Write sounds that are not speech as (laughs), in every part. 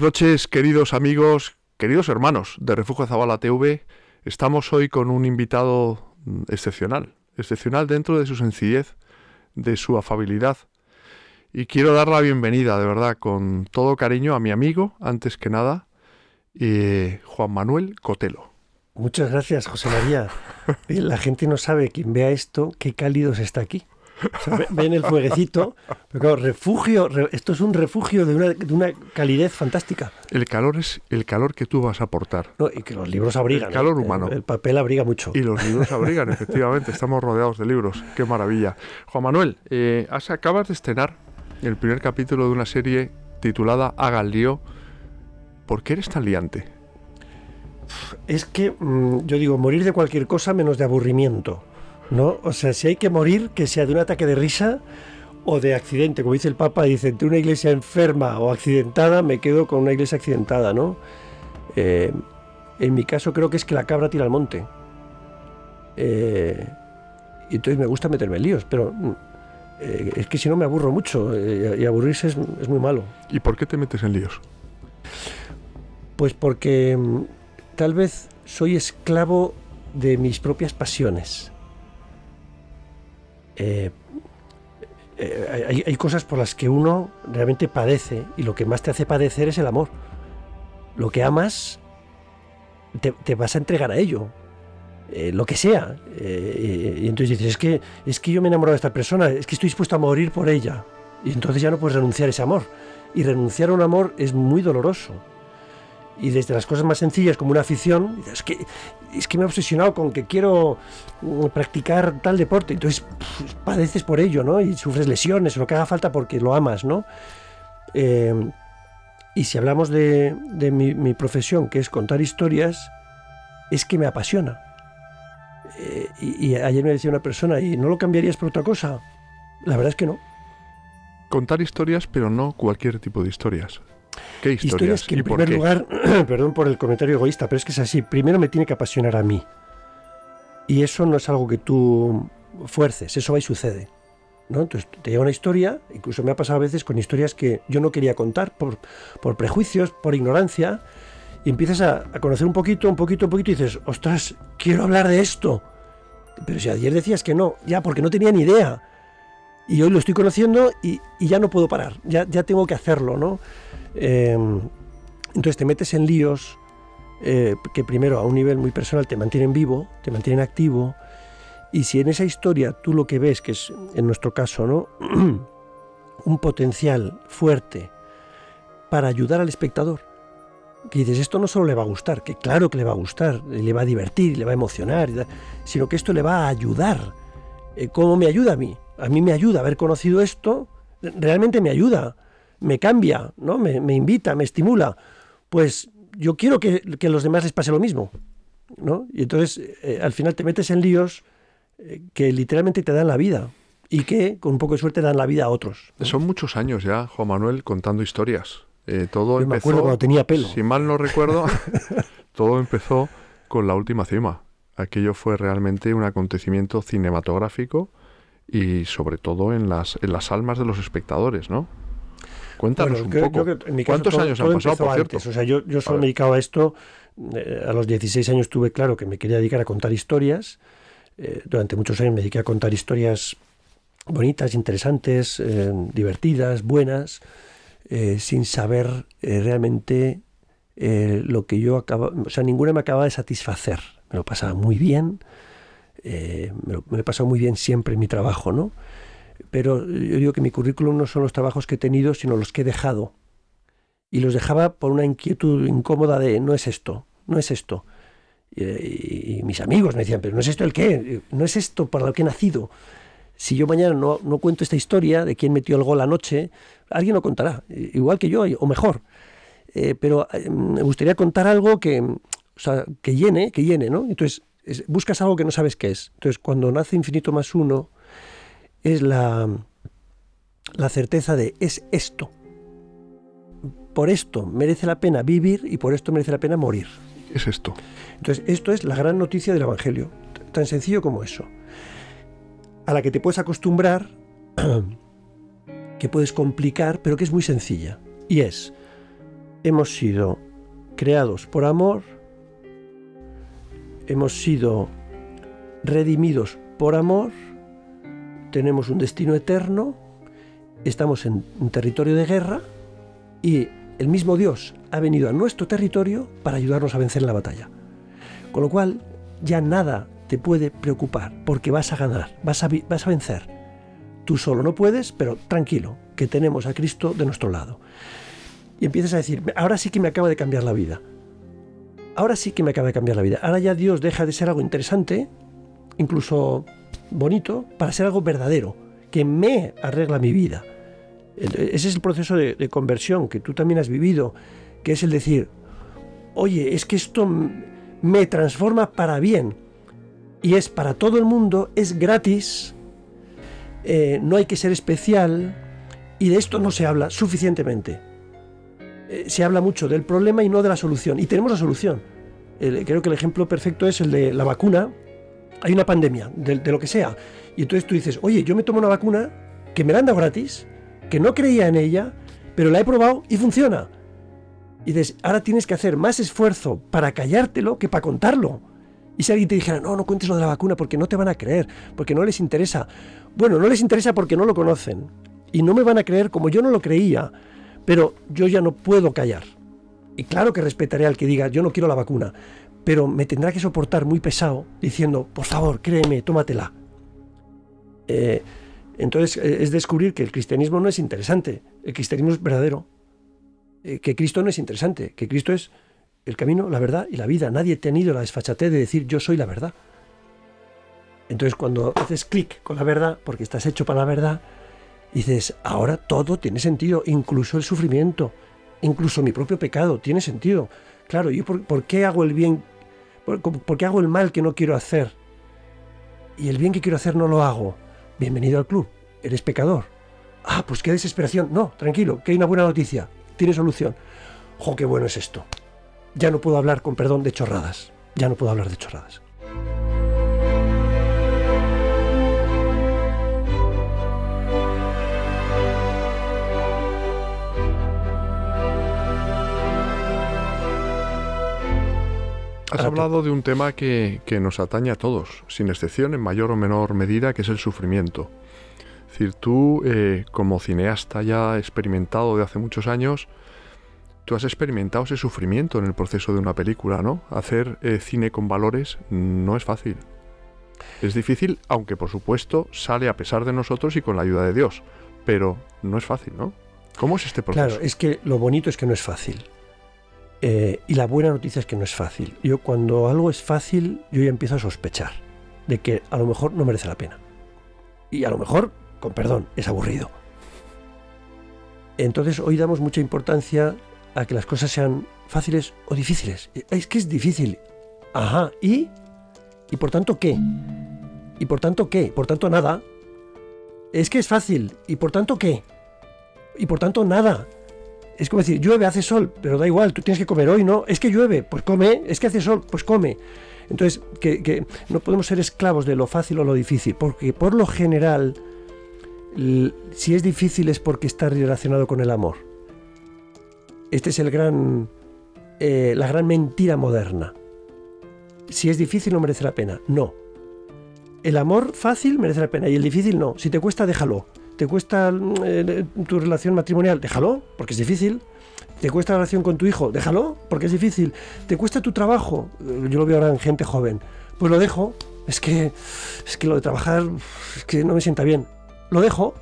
Buenas noches, queridos amigos, queridos hermanos de Refugio Zabala TV. Estamos hoy con un invitado mm, excepcional, excepcional dentro de su sencillez, de su afabilidad. Y quiero dar la bienvenida, de verdad, con todo cariño a mi amigo, antes que nada, eh, Juan Manuel Cotelo. Muchas gracias, José María. (laughs) La gente no sabe, quien vea esto, qué cálidos está aquí ven el fueguecito, refugio, esto es un refugio de una, calidez fantástica. El calor es el calor que tú vas a aportar. No, y que los libros abrigan. El calor ¿eh? humano. El, papel abriga mucho. Y los libros (laughs) abrigan, efectivamente. Estamos rodeados de libros. Qué maravilla. Juan Manuel, eh, acabas de estrenar el primer capítulo de una serie titulada Haga el lío. ¿Por qué eres tan liante? Es que mm, yo digo, morir de cualquier cosa menos de aburrimiento. ¿no? O sea, si hay que morir, que sea de un ataque de risa o de accidente, como dice el Papa, dice, entre una iglesia enferma o accidentada, me quedo con una iglesia accidentada, ¿no? Eh, en mi caso creo que es que la cabra tira al monte. Eh, y entonces me gusta meterme en líos, pero mm, eh, es que si no me aburro mucho y aburrirse es, es muy malo. ¿Y por qué te metes en líos? Pues porque mm, tal vez soy esclavo de mis propias pasiones. Eh, eh, hay, cosas por las que uno realmente padece y lo que más te hace padecer es el amor. Lo que amas, te, vas a entregar a ello. Eh, lo que sea. y entonces dices, es que, es que yo me he enamorado de esta persona, es que estoy dispuesto a morir por ella. Y entonces ya no puedes renunciar a ese amor. Y renunciar a un amor es muy doloroso y desde las cosas más sencillas como una afición, es que, es que me he obsesionado con que quiero mm, practicar tal deporte, entonces pues, padeces por ello, ¿no? Y sufres lesiones lo que haga falta porque lo amas, ¿no? Eh, y si hablamos de, mi, profesión, que es contar historias, es que me apasiona. Eh, y, y ayer me decía una persona, ¿y no lo cambiarías por otra cosa? La verdad es que no. Contar historias, pero no cualquier tipo de historias ¿Qué historias? que en primer lugar, (clears throat) perdón por el comentario egoísta, pero es que es así, primero me tiene que apasionar a mí. Y eso no es algo que tú fuerces, eso va y sucede. ¿no? Entonces te llega una historia, incluso me ha pasado a veces con historias que yo no quería contar por, por prejuicios, por ignorancia, y empiezas a, a, conocer un poquito, un poquito, un poquito, y dices, ostras, quiero hablar de esto. Pero si ayer decías que no, ya, porque no tenía ni idea. Y hoy lo estoy conociendo y, y ya no puedo parar, ya, ya tengo que hacerlo, ¿no? Em, entonces te metes en líos eh, que primero a un nivel muy personal te mantienen vivo, te mantienen activo, y si en esa historia tú lo que ves, que es en nuestro caso, ¿no? (clears throat) un potencial fuerte para ayudar al espectador, que dices, esto no solo le va a gustar, que claro que le va a gustar, le va a divertir, le va a emocionar, sino que esto le va a ayudar. Eh, ¿Cómo me ayuda a mí? A mí me ayuda haber conocido esto, realmente me ayuda me cambia, ¿no? Me, invita, me estimula. Pues yo quiero que, a los demás les pase lo mismo. ¿no? Y entonces eh, al final te metes en líos eh, que literalmente te dan la vida y que con un poco de suerte dan la vida a otros. Son muchos años ya, Juan Manuel, contando historias. Eh, todo empezó, me acuerdo cuando tenía pelo. Si mal no recuerdo, (laughs) (laughs) todo empezó con la última cima. Aquello fue realmente un acontecimiento cinematográfico y sobre todo en las, en las almas de los espectadores, ¿no? Cuéntanos un poco. ¿Cuántos años han pasado, por cierto? O sea, yo, yo solo me he a esto. Eh, a los 16 años tuve claro que me quería dedicar a contar historias. Eh, durante muchos años me dediqué a contar historias bonitas, interesantes, eh, divertidas, buenas, sin saber realmente lo que yo acababa... O sea, ninguna me acababa de satisfacer. Me lo pasaba muy bien. me, me he pasado muy bien siempre en mi trabajo, ¿no? pero yo digo que mi currículum no son los trabajos que he tenido, sino los que he dejado. Y los dejaba por una inquietud incómoda de no es esto, no es esto. Y, mis amigos me decían, pero ¿no es esto el qué? ¿No es esto para lo que he nacido? Si yo mañana no, no cuento esta historia de quién metió el gol anoche, alguien lo contará, igual que yo, o mejor. Eh, pero em, me gustaría contar algo que, que llene, que llene, ¿no? Entonces, buscas algo que no sabes qué es. Entonces, cuando nace Infinito más uno, es la, la certeza de es esto. Por esto merece la pena vivir y por esto merece la pena morir. Es esto. Entonces, esto es la gran noticia del Evangelio. Tan sencillo como eso. A la que te puedes acostumbrar, (clears throat) que puedes complicar, pero que es muy sencilla. Y es, hemos sido creados por amor, hemos sido redimidos por amor, tenemos un destino eterno, estamos en un territorio de guerra y el mismo Dios ha venido a nuestro territorio para ayudarnos a vencer la batalla. Con lo cual, ya nada te puede preocupar porque vas a ganar, vas a, vas a vencer. Tú solo no puedes, pero tranquilo, que tenemos a Cristo de nuestro lado. Y empiezas a decir, ahora sí que me acaba de cambiar la vida. Ahora sí que me acaba de cambiar la vida. Ahora ya Dios deja de ser algo interesante, incluso bonito para ser algo verdadero, que me arregla mi vida. Ese es el proceso de, conversión que tú también has vivido, que es el decir, oye, es que esto me transforma para bien y es para todo el mundo, es gratis, eh, no hay que ser especial y de esto no se habla suficientemente. Eh, se habla mucho del problema y no de la solución y tenemos la solución. creo que el ejemplo perfecto es el de la vacuna hay una pandemia, de, lo que sea, y entonces tú dices, oye, yo me tomo una vacuna que me la han dado gratis, que no creía en ella, pero la he probado y funciona. Y dices, ahora tienes que hacer más esfuerzo para callártelo que para contarlo. Y si alguien te dijera, no, no cuentes lo de la vacuna porque no te van a creer, porque no les interesa. Bueno, no les interesa porque no lo conocen. Y no me van a creer como yo no lo creía, pero yo ya no puedo callar. Y claro que respetaré al que diga, yo no quiero la vacuna, pero me tendrá que soportar muy pesado diciendo, por favor, créeme, tómatela. Eh, entonces eh, es descubrir que el cristianismo no es interesante, el cristianismo es verdadero, eh, que Cristo no es interesante, que Cristo es el camino, la verdad y la vida. Nadie ha tenido la desfachatez de decir yo soy la verdad. Entonces cuando haces clic con la verdad, porque estás hecho para la verdad, dices, ahora todo tiene sentido, incluso el sufrimiento, incluso mi propio pecado tiene sentido. Claro, ¿yo por, qué hago el bien porque hago el mal que no quiero hacer y el bien que quiero hacer no lo hago. Bienvenido al club, eres pecador. Ah, pues qué desesperación. No, tranquilo, que hay una buena noticia, tiene solución. ¡Jo, qué bueno es esto! Ya no puedo hablar con perdón de chorradas. Ya no puedo hablar de chorradas. Has hablado de un tema que, nos atañe a todos, sin excepción, en mayor o menor medida, que es el sufrimiento. Es decir, tú, eh, como cineasta ya experimentado de hace muchos años, tú has experimentado ese sufrimiento en el proceso de una película, ¿no? Hacer eh, cine con valores no es fácil. Es difícil, aunque por supuesto sale a pesar de nosotros y con la ayuda de Dios, pero no es fácil, ¿no? ¿Cómo es este proceso? Claro, es que lo bonito es que no es fácil. Eh, y la buena noticia es que no es fácil. Yo cuando algo es fácil, yo ya empiezo a sospechar de que a lo mejor no merece la pena. Y a lo mejor, con perdón, es aburrido. Entonces hoy damos mucha importancia a que las cosas sean fáciles o difíciles. Eh, es que es difícil. Ajá, ¿y? ¿Y por tanto qué? ¿Y por tanto qué? Por tanto nada. Es que es fácil. ¿Y por tanto qué? ¿Y por tanto nada? es como decir, llueve, hace sol, pero da igual, tú tienes que comer hoy, ¿no? Es que llueve, pues come, es que hace sol, pues come. Entonces, que, no podemos ser esclavos de lo fácil o lo difícil, porque por lo general, si es difícil es porque está relacionado con el amor. Este es el gran, eh, la gran mentira moderna. Si es difícil no merece la pena. No. El amor fácil merece la pena y el difícil no. Si te cuesta, déjalo. ¿Te cuesta eh, tu relación matrimonial? Déjalo, porque es difícil. ¿Te cuesta la relación con tu hijo? Déjalo, porque es difícil. ¿Te cuesta tu trabajo? Eh, yo lo veo ahora en gente joven. Pues lo dejo. Es que, es que lo de trabajar, que no me sienta bien. Lo dejo.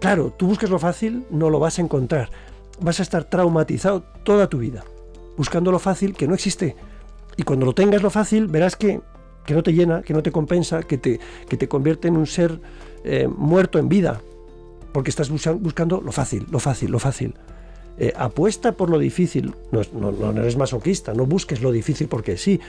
Claro, tú buscas lo fácil, no lo vas a encontrar. Vas a estar traumatizado toda tu vida, buscando lo fácil que no existe. Y cuando lo tengas lo fácil, verás que, que no te llena, que no te compensa, que te, que te convierte en un ser eh, muerto en vida, porque estás buscando lo fácil, lo fácil, lo fácil. Eh, apuesta por lo difícil, no, eres masoquista, no busques lo difícil porque sí,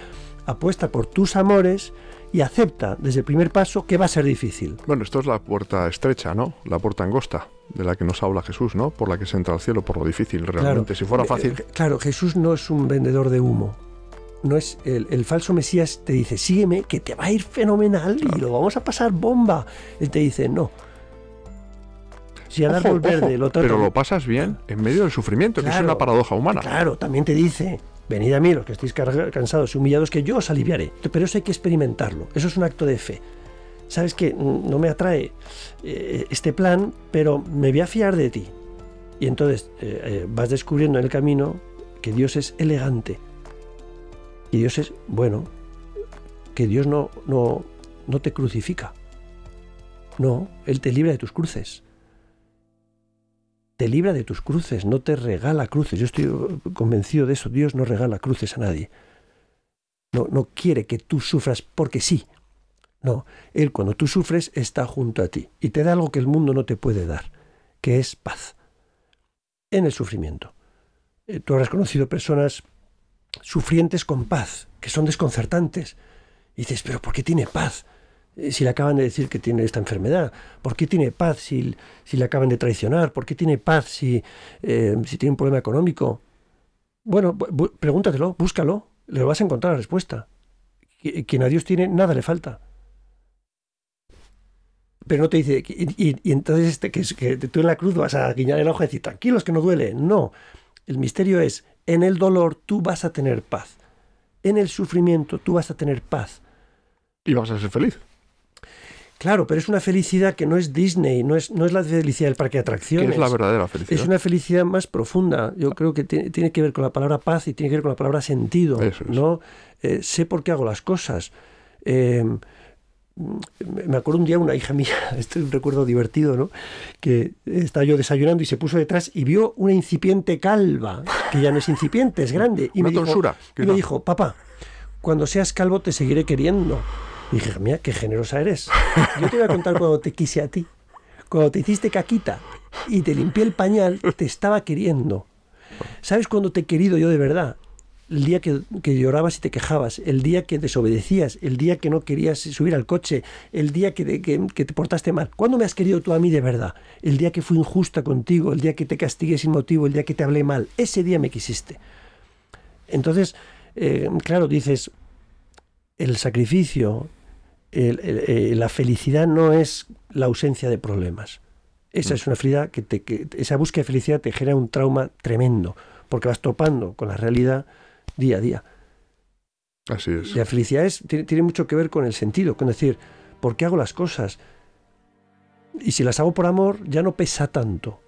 apuesta por tus amores y acepta desde el primer paso que va a ser difícil. Bueno, esto es la puerta estrecha, ¿no? La puerta angosta de la que nos habla Jesús, ¿no? Por la que se entra al cielo, por lo difícil realmente. si fuera fácil. Eh, claro, Jesús no es un vendedor de humo es el, falso Mesías te dice, sígueme, que te va a ir fenomenal y lo vamos a pasar bomba. Él te dice, no. Si al árbol verde otro Pero lo pasas bien en medio del sufrimiento, que es una paradoja humana. Claro, también te dice, venid a mí los que estéis cansados y humillados, que yo os aliviaré. Pero eso hay que experimentarlo, eso es un acto de fe. Sabes que no me atrae eh, este plan, pero me voy a fiar de ti. Y entonces eh, eh, vas descubriendo en el camino que Dios es elegante, y Dios es bueno, que Dios no, no, no te crucifica. No, Él te libra de tus cruces. Te libra de tus cruces, no te regala cruces. Yo estoy convencido de eso. Dios no regala cruces a nadie. No, no quiere que tú sufras porque sí. No, Él cuando tú sufres está junto a ti y te da algo que el mundo no te puede dar, que es paz. En el sufrimiento. Eh, tú habrás conocido personas sufrientes con paz, que son desconcertantes. Y dices, pero ¿por qué tiene paz? Eh, si le acaban de decir que tiene esta enfermedad, ¿por qué tiene paz si, le acaban de traicionar? ¿Por qué tiene paz si, eh, tiene un problema económico? Bueno, pregúntatelo, búscalo, le vas a encontrar la respuesta. Quien a Dios tiene, nada le falta. Pero no te dice, y, entonces este, que, que, tú en la cruz vas a guiñar el ojo y decir, tranquilos que no duele. No, el misterio es, en el dolor tú vas a tener paz. En el sufrimiento tú vas a tener paz. Y vas a ser feliz. Claro, pero es una felicidad que no es Disney, no es, no es la felicidad del parque de atracciones. es la verdadera felicidad. Es una felicidad más profunda. Yo creo que tiene que ver con la palabra paz y tiene que ver con la palabra sentido. ¿no? Eh, sé por qué hago las cosas. Eh, me acuerdo un día una hija mía, (laughs) este es un recuerdo divertido, ¿no? Que estaba yo desayunando y se puso detrás y vio una incipiente calva, que ya no es incipiente, es grande. Y una me tonsura. y me dijo, papá, cuando seas calvo te seguiré queriendo. Y dije, mía, qué generosa eres. Yo te iba a contar cuando te quise a ti. Cuando te hiciste caquita y te limpié el pañal, te estaba queriendo. ¿Sabes cuando te he querido yo de verdad? el día que, llorabas y te quejabas, el día que desobedecías, el día que no querías subir al coche, el día que, te portaste mal. ¿Cuándo me has querido tú a mí de verdad? El día que fui injusta contigo, el día que te castigué sin motivo, el día que te hablé mal. Ese día me quisiste. Entonces, eh, claro, dices, el sacrificio, eh, la felicidad no es la ausencia de problemas. Esa mm. es una felicidad que, esa búsqueda de felicidad te genera un trauma tremendo, porque vas topando con la realidad día a día. Así es. La felicidad tiene, mucho que ver con el sentido, con decir, ¿por qué hago las cosas? Y si las hago por amor, ya no pesa tanto.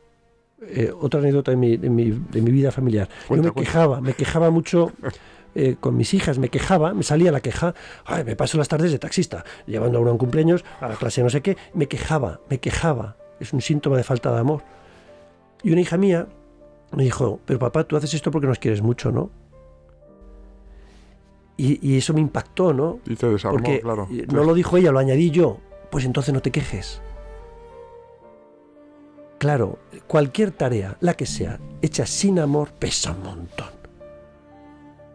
Eh, otra anécdota de mi, vida familiar. Yo me quejaba, me quejaba mucho. (laughs) Eh, con mis hijas, me quejaba, me salía la queja, Ay, me paso las tardes de taxista, llevando a uno a un cumpleaños, a la clase no sé qué, me quejaba, me quejaba, es un síntoma de falta de amor. Y una hija mía me dijo, pero papá, tú haces esto porque nos quieres mucho, ¿no? Y, eso me impactó, ¿no? Y te desarmó, Porque eh, pues No lo dijo ella, lo añadí yo. Pues entonces no te quejes. Claro, cualquier tarea, la que sea, hecha sin amor, pesa un montón.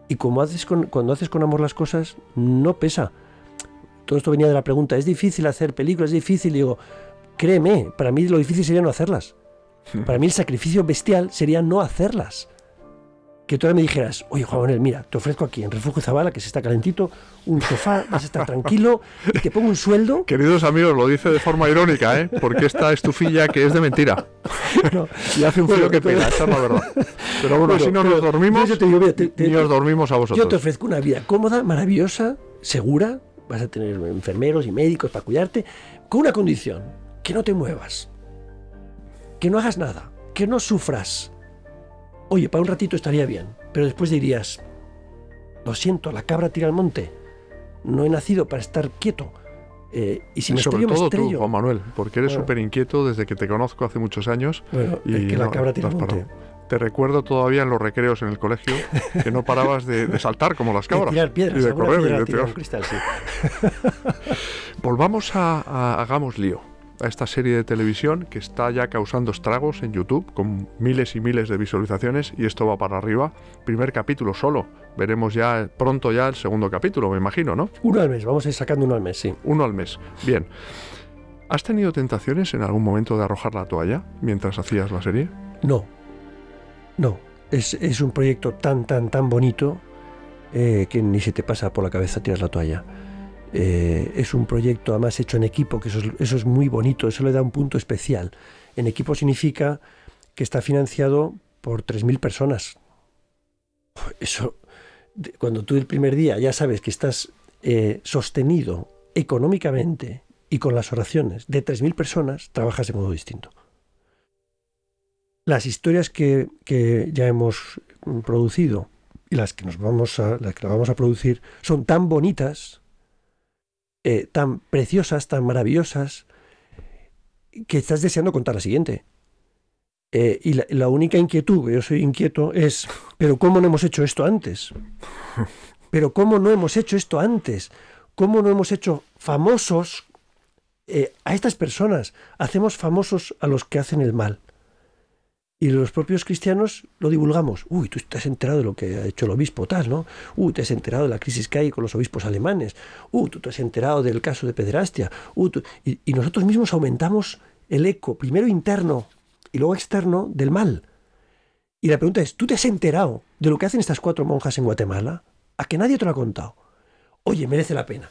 Y como haces cuando haces con amor las cosas, no pesa. Todo esto venía de la pregunta, ¿es difícil hacer películas? ¿Es difícil? Y digo, créeme, para mí lo difícil sería no hacerlas. Hmm. Para mí el sacrificio bestial sería no hacerlas que tú ahora me dijeras, oye Juan Manuel, mira, te ofrezco aquí en Refugio Zavala, que se está calentito, un sofá, vas a estar (laughs) tranquilo, y te pongo un sueldo. Queridos amigos, lo dice de forma irónica, ¿eh? porque esta estufilla que es de mentira. (laughs) No, y hace un frío que pega, es verdad. Pero bueno, si no nos dormimos, yo te dormimos a vosotros. Yo te ofrezco una vida cómoda, maravillosa, segura, vas a tener enfermeros y médicos para cuidarte, con una condición, que no te muevas, que no hagas nada, que no sufras, oye, para un ratito estaría bien, pero después dirías, lo siento, la cabra tira al monte, no he nacido para estar quieto. Eh, y si sobre todo tú, Juan Manuel, porque eres súper inquieto desde que te conozco hace muchos años. que la cabra tira al monte. Te recuerdo todavía en los recreos en el colegio que no parabas de, saltar como las (laughs) cabras. De tirar piedras, y de correr. y de tirar, (laughs) (laughs) Volvamos a Hagamos Lío a esta serie de televisión que está ya causando estragos en YouTube con miles y miles de visualizaciones y esto va para arriba. Primer capítulo solo. Veremos ya pronto ya el segundo capítulo, me imagino, ¿no? Uno al mes, vamos a ir sacando uno al mes, sí. Uno al mes. Bien. ¿Has tenido tentaciones en algún momento de arrojar la toalla mientras hacías la serie? No. No. Es, un proyecto tan, tan, tan bonito eh, que ni se te pasa por la cabeza tirar la toalla. Eh, es un proyecto además hecho en equipo, que eso es, muy bonito, eso le da un punto especial. En equipo significa que está financiado por 3.000 personas. Eso, cuando tú el primer día ya sabes que estás eh, sostenido económicamente y con las oraciones de 3.000 personas, trabajas de modo distinto. Las historias que, ya hemos mm, producido y las que, nos vamos a, las que vamos a producir son tan bonitas eh, tan preciosas, tan maravillosas, que estás deseando contar la siguiente. Eh, y la, única inquietud, yo soy inquieto, es, pero ¿cómo no hemos hecho esto antes? Pero ¿cómo no hemos hecho esto antes? ¿Cómo no hemos hecho famosos eh, a estas personas? Hacemos famosos a los que hacen el mal y los propios cristianos lo divulgamos. Uy, tú te has enterado de lo que ha hecho el obispo tal, ¿no? Uy, te has enterado de la crisis que hay con los obispos alemanes. Uy, tú te has enterado del caso de pederastia. Uy, y, y, nosotros mismos aumentamos el eco, primero interno y luego externo, del mal. Y la pregunta es, ¿tú te has enterado de lo que hacen estas cuatro monjas en Guatemala? A que nadie te lo ha contado. Oye, merece la pena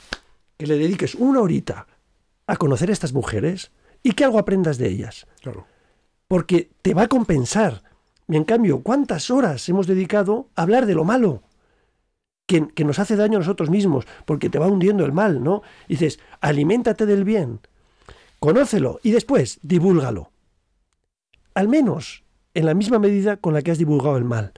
que le dediques una horita a conocer a estas mujeres y que algo aprendas de ellas. Claro porque te va a compensar. Y en cambio, ¿cuántas horas hemos dedicado a hablar de lo malo? Que, nos hace daño a nosotros mismos, porque te va hundiendo el mal, ¿no? dices, aliméntate del bien, conócelo y después divúlgalo. Al menos en la misma medida con la que has divulgado el mal.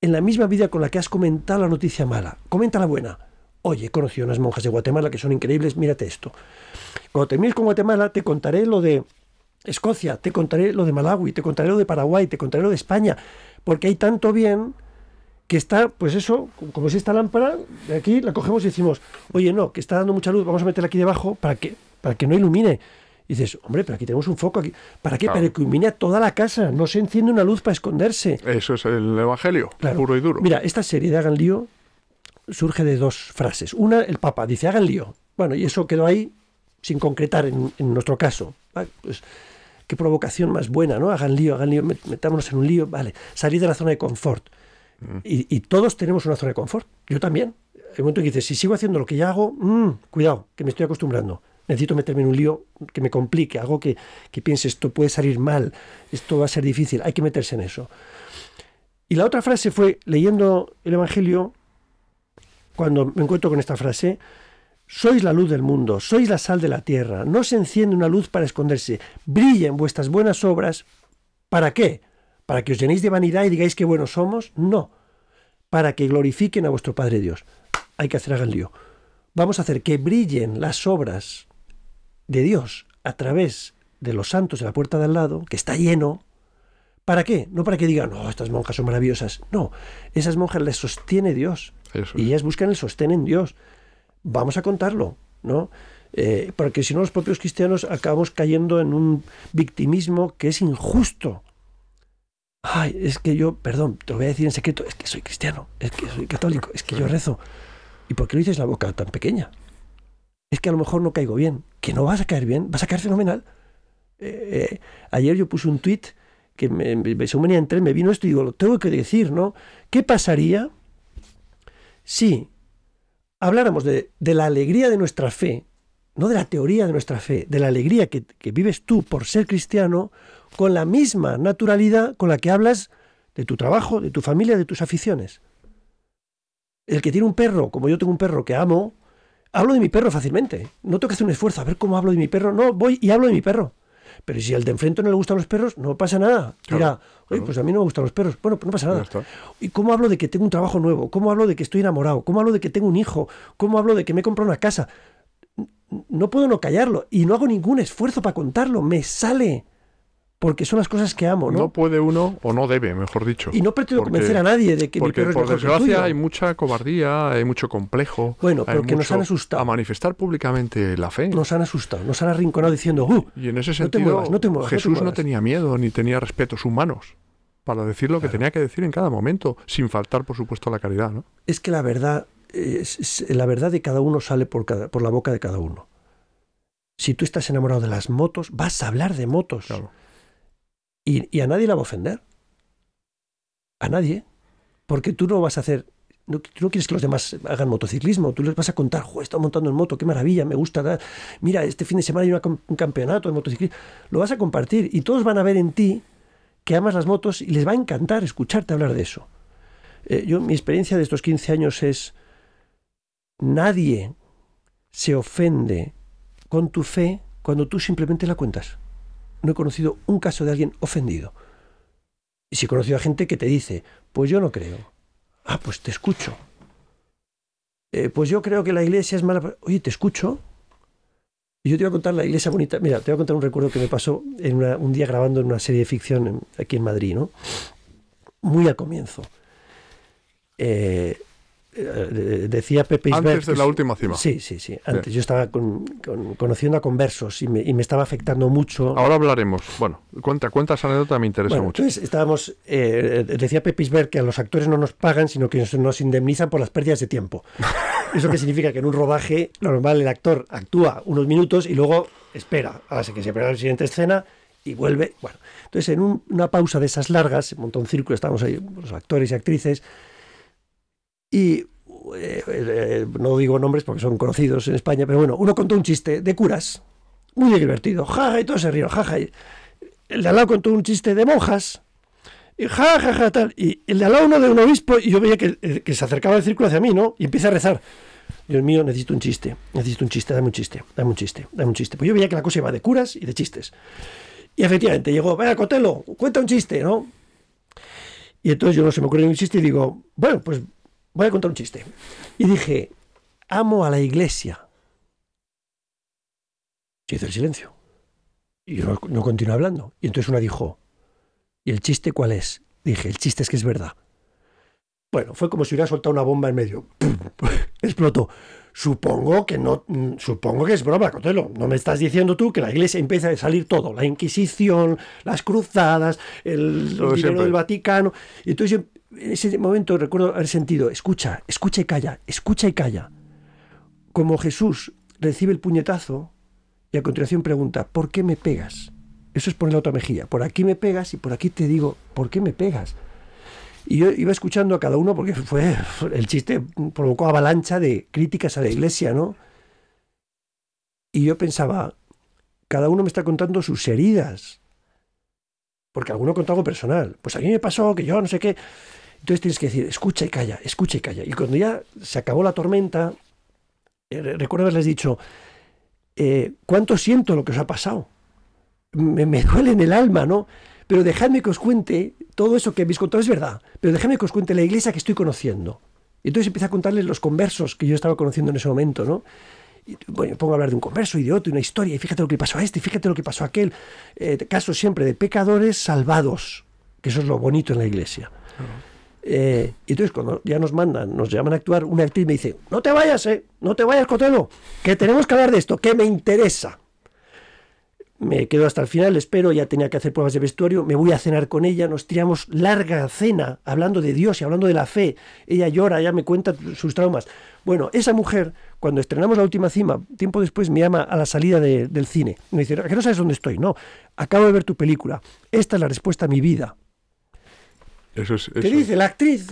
En la misma vida con la que has comentado la noticia mala. Comenta la buena. Oye, he conocido unas monjas de Guatemala que son increíbles, mírate esto. Cuando termines con Guatemala, te contaré lo de Escocia, te contaré lo de Malawi, te contaré lo de Paraguay, te contaré lo de España, porque hay tanto bien que está, pues eso, como es esta lámpara, de aquí la cogemos y decimos, oye, no, que está dando mucha luz, vamos a meterla aquí debajo para que, para que no ilumine. Y dices, hombre, pero aquí tenemos un foco. Aquí. ¿Para qué? Para que ilumine toda la casa. No se enciende una luz para esconderse. Eso es el evangelio, puro y duro. Mira, esta serie de Hagan Lío surge de dos frases. Una, el Papa dice, hagan lío. Bueno, y eso quedó ahí sin concretar en, en nuestro caso. Pues, qué provocación más buena, ¿no? Hagan lío, hagan lío, metámonos en un lío, vale, salir de la zona de confort. Mm. Y, todos tenemos una zona de confort, yo también. Hay un momento que dices, si sigo haciendo lo que ya hago, mm, cuidado, que me estoy acostumbrando. Necesito meterme en un lío que me complique, algo que, que piense, esto puede salir mal, esto va a ser difícil, hay que meterse en eso. Y la otra frase fue, leyendo el Evangelio, cuando me encuentro con esta frase, sois la luz del mundo, sois la sal de la tierra, no se enciende una luz para esconderse, brillen vuestras buenas obras. ¿Para qué? ¿Para que os llenéis de vanidad y digáis que buenos somos? No, para que glorifiquen a vuestro Padre Dios. Hay que hacer al lío. Vamos a hacer que brillen las obras de Dios a través de los santos de la puerta de al lado, que está lleno, ¿Para qué? No para que digan, no, oh, estas monjas son maravillosas. No, esas monjas les sostiene Dios. Y ellas buscan el sostén en Dios vamos a contarlo, ¿no? Eh, porque si no los propios cristianos acabamos cayendo en un victimismo que es injusto. Ay, es que yo, perdón, te voy a decir en secreto, es que soy cristiano, es que soy católico, es que yo rezo. ¿Y por qué lo dices la boca tan pequeña? Es que a lo mejor no caigo bien, que no vas a caer bien, vas a caer fenomenal. Eh, eh, ayer yo puse un tuit que me, me, entre, me vino esto y digo, lo tengo que decir, ¿no? ¿Qué pasaría si habláramos de, la alegría de nuestra fe, no de la teoría de nuestra fe, de la alegría que, vives tú por ser cristiano, con la misma naturalidad con la que hablas de tu trabajo, de tu familia, de tus aficiones. El que tiene un perro, como yo tengo un perro que amo, hablo de mi perro fácilmente. No tengo que hacer un esfuerzo a ver cómo hablo de mi perro. No, voy y hablo de mi perro. Pero si al de enfrente no le gustan los perros, no pasa nada. Mira, pues a mí no me gustan los perros. Bueno, pues no pasa nada. ¿Y cómo hablo de que tengo un trabajo nuevo? ¿Cómo hablo de que estoy enamorado? ¿Cómo hablo de que tengo un hijo? ¿Cómo hablo de que me he comprado una casa? No puedo no callarlo y no hago ningún esfuerzo para contarlo. Me sale porque son las cosas que amo. No, no puede uno o no debe, mejor dicho. Y no pretendo convencer a nadie de que porque, perro por desgracia hay mucha cobardía, hay mucho complejo. Bueno, porque nos han asustado. A manifestar públicamente la fe. Nos han asustado, nos han arrinconado diciendo, uh, y en ese sentido, no te no te Jesús no, tenía miedo ni tenía respetos humanos para decir lo que tenía que decir en cada momento, sin faltar, por supuesto, a la caridad. ¿no? Es que la verdad, eh, es, la verdad de cada uno sale por, cada, por la boca de cada uno. Si tú estás enamorado de las motos, vas a hablar de motos. Y, a nadie la va a ofender. A nadie. Porque tú no vas a hacer. tú no quieres que los demás hagan motociclismo. Tú les vas a contar, joder, estoy montando en moto, qué maravilla, me gusta. Mira, este fin de semana hay un campeonato de motociclismo. Lo vas a compartir y todos van a ver en ti que amas las motos y les va a encantar escucharte hablar de eso. Eh, yo, mi experiencia de estos 15 años es. Nadie se ofende con tu fe cuando tú simplemente la cuentas no he conocido un caso de alguien ofendido. Y si he conocido a gente que te dice, pues yo no creo. Ah, pues te escucho. Eh, pues yo creo que la iglesia es mala. Oye, te escucho. Y yo te voy a contar la iglesia bonita. Mira, te voy a contar un recuerdo que me pasó en un día grabando en una serie de ficción aquí en Madrid, ¿no? Muy al comienzo. Eh, eh, decía Pepe Antes de la última cima. Sí, sí, sí. Antes yo estaba con, conociendo a conversos y me, y me, estaba afectando mucho. Ahora hablaremos. Bueno, cuenta, cuenta esa anécdota, me interesa bueno, mucho. Entonces estábamos... Eh, decía Pepe que a los actores no nos pagan, sino que nos, indemnizan por las pérdidas de tiempo. (laughs) ¿Eso que significa? Que en un rodaje lo normal el actor actúa unos minutos y luego espera a que se prepare la siguiente escena y vuelve. Bueno, entonces en una pausa de esas largas, un montón de círculo, estábamos ahí los actores y actrices, y eh, eh, no digo nombres porque son conocidos en España, pero bueno, uno contó un chiste de curas, muy divertido, jaja, y todos se rieron, jaja. Y el de lado contó un chiste de monjas, y jaja, tal. Y el de al lado uno de un obispo, y yo veía que, que se acercaba el círculo hacia mí, ¿no? Y empieza a rezar. Dios mío, necesito un chiste, necesito un chiste, dame un chiste, dame un chiste, dame un chiste. Pues yo veía que la cosa iba de curas y de chistes. Y efectivamente llegó, venga, Cotelo, cuenta un chiste, ¿no? Y entonces yo no se me ocurrió un chiste y digo, bueno, pues voy a contar un chiste. Y dije, amo a la iglesia. Se hizo el silencio. Y no, no hablando. Y entonces una dijo, ¿y el chiste cuál es? Dije, el chiste es que es verdad. Bueno, fue como si hubiera soltado una bomba en medio. (laughs) Explotó. Supongo que no, mm, supongo que es broma, Cotelo. No me estás diciendo tú que la iglesia empieza a salir todo, la Inquisición, las cruzadas, el, dinero del Vaticano. Y entonces en ese momento recuerdo haber sentido, escucha, escucha y calla, escucha y calla. Como Jesús recibe el puñetazo y a continuación pregunta, ¿por qué me pegas? Eso es poner la otra mejilla. Por aquí me pegas y por aquí te digo, ¿por qué me pegas? Y yo iba escuchando a cada uno porque fue el chiste provocó avalancha de críticas a la iglesia, ¿no? Y yo pensaba, cada uno me está contando sus heridas. Porque alguno contó algo personal. Pues a mí me pasó que yo no sé qué. Entonces tienes que decir, escucha y calla, escucha y calla. Y cuando ya se acabó la tormenta, eh, recuerdo haberles dicho, eh, ¿cuánto siento lo que os ha pasado? Me, duele en el alma, ¿no? Pero dejadme que os cuente todo eso que habéis contado, es verdad, pero dejadme que os cuente la iglesia que estoy conociendo. Y Entonces empieza a contarles los conversos que yo estaba conociendo en ese momento, ¿no? Y, bueno, pongo a hablar de un converso idiota, de y una historia, y fíjate lo que pasó a este, fíjate lo que pasó a aquel. Eh, caso siempre de pecadores salvados, que eso es lo bonito en la iglesia. Ah. Eh, y entonces cuando ya nos mandan, nos llaman a actuar, una actriz me dice, no te vayas, eh, no te vayas, Cotelo, que tenemos que hablar de esto, que me interesa. Me quedo hasta el final, espero, ya tenía que hacer pruebas de vestuario, me voy a cenar con ella, nos tiramos larga cena hablando de Dios y hablando de la fe. Ella llora, ella me cuenta sus traumas. Bueno, esa mujer, cuando estrenamos la última cima, tiempo después me llama a la salida del cine. Me dice, qué no sabes dónde estoy? No, acabo de ver tu película. Esta es la respuesta a mi vida. ¿Qué dice la actriz?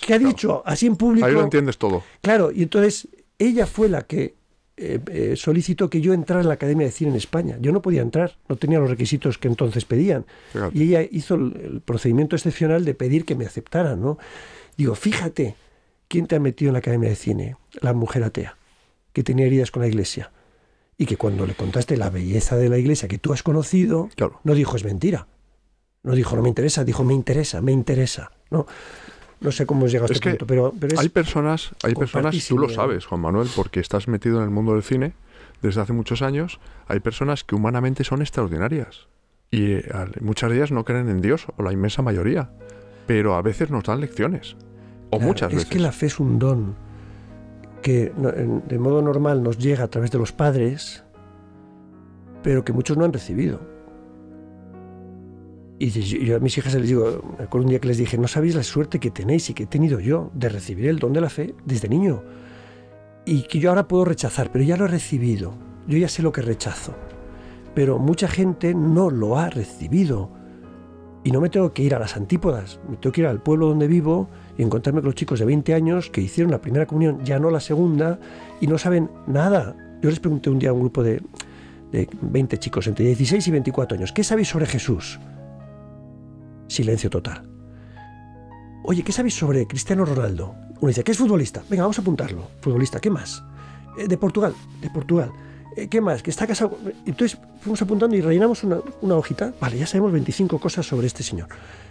¿Qué ha dicho así en público. Ahí lo entiendes todo. Claro, y entonces ella fue la que eh, eh, solicitó que yo entrara en la Academia de Cine en España. Yo no podía entrar, no tenía los requisitos que entonces pedían. Y ella hizo el, procedimiento excepcional de pedir que me aceptaran, ¿no? Digo, fíjate, ¿quién te ha metido en la Academia de Cine? La mujer atea, que tenía heridas con la iglesia. Y que cuando le contaste la belleza de la iglesia que tú has conocido, no dijo es mentira, no dijo, no me interesa, dijo, me interesa, me interesa. No, no sé cómo llega a este punto, pero, es hay personas, hay personas, tú lo sabes, Juan Manuel, porque estás metido en el mundo del cine desde hace muchos años, hay personas que humanamente son extraordinarias y eh, muchas de ellas no creen en Dios, o la inmensa mayoría, pero a veces nos dan lecciones, o muchas veces. Es que la fe es un don que de modo normal nos llega a través de los padres, pero que muchos no han recibido y yo a mis hijas les digo, me un día que les dije, no sabéis la suerte que tenéis y que he tenido yo de recibir el don de la fe desde niño. Y que yo ahora puedo rechazar, pero ya lo he recibido. Yo ya sé lo que rechazo. Pero mucha gente no lo ha recibido. Y no me tengo que ir a las antípodas. Me tengo que ir al pueblo donde vivo y encontrarme con los chicos de 20 años que hicieron la primera comunión, ya no la segunda, y no saben nada. Yo les pregunté un día a un grupo de, de 20 chicos entre 16 y 24 años, ¿qué sabéis sobre Jesús? Silencio total. Oye, ¿qué sabéis sobre Cristiano Ronaldo? Uno dice, ¿qué es futbolista? Venga, vamos a apuntarlo. Futbolista, ¿qué más? Eh, de Portugal, de Portugal. Eh, ¿Qué más? Que está casado. Entonces fuimos apuntando y rellenamos una, una hojita. Vale, ya sabemos 25 cosas sobre este señor.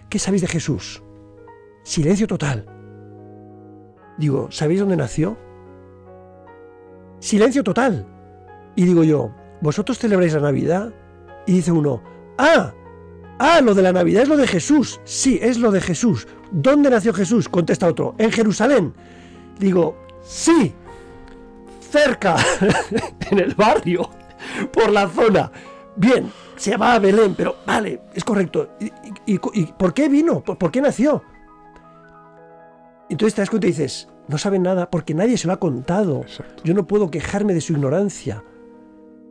¿Qué sabéis de Jesús? Silencio total. Digo, ¿sabéis dónde nació? Silencio total. Y digo yo, ¿vosotros celebráis la Navidad? Y dice uno, ¡ah! Ah, lo de la Navidad es lo de Jesús. Sí, es lo de Jesús. ¿Dónde nació Jesús? Contesta otro. En Jerusalén. Digo, sí. Cerca. (laughs) en el barrio. Por la zona. Bien, se llamaba Belén, pero vale, es correcto. ¿Y, por qué vino? ¿Por, qué nació? Entonces te das cuenta y dices, no saben nada porque nadie se lo ha contado. Yo no puedo quejarme de su ignorancia.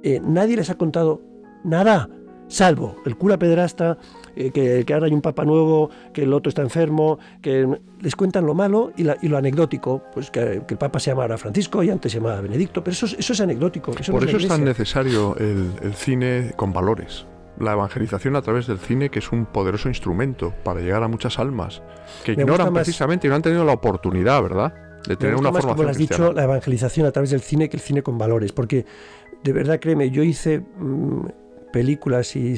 Eh, nadie les ha contado nada salvo el cura pedrasta, eh, que, ahora hay un papa nuevo, que el otro está enfermo, que les cuentan lo malo y, lo anecdótico, pues que, el papa se llama Francisco y antes se llamaba Benedicto, pero eso, eso es anecdótico. Por eso es tan necesario el, cine con valores la evangelización a través del cine, que es un poderoso instrumento para llegar a muchas almas que ignoran precisamente y no han tenido la oportunidad, ¿verdad? De tener una más, formación Como has dicho, la evangelización a través del cine que el cine con valores, porque de verdad créeme, yo hice mm, películas y,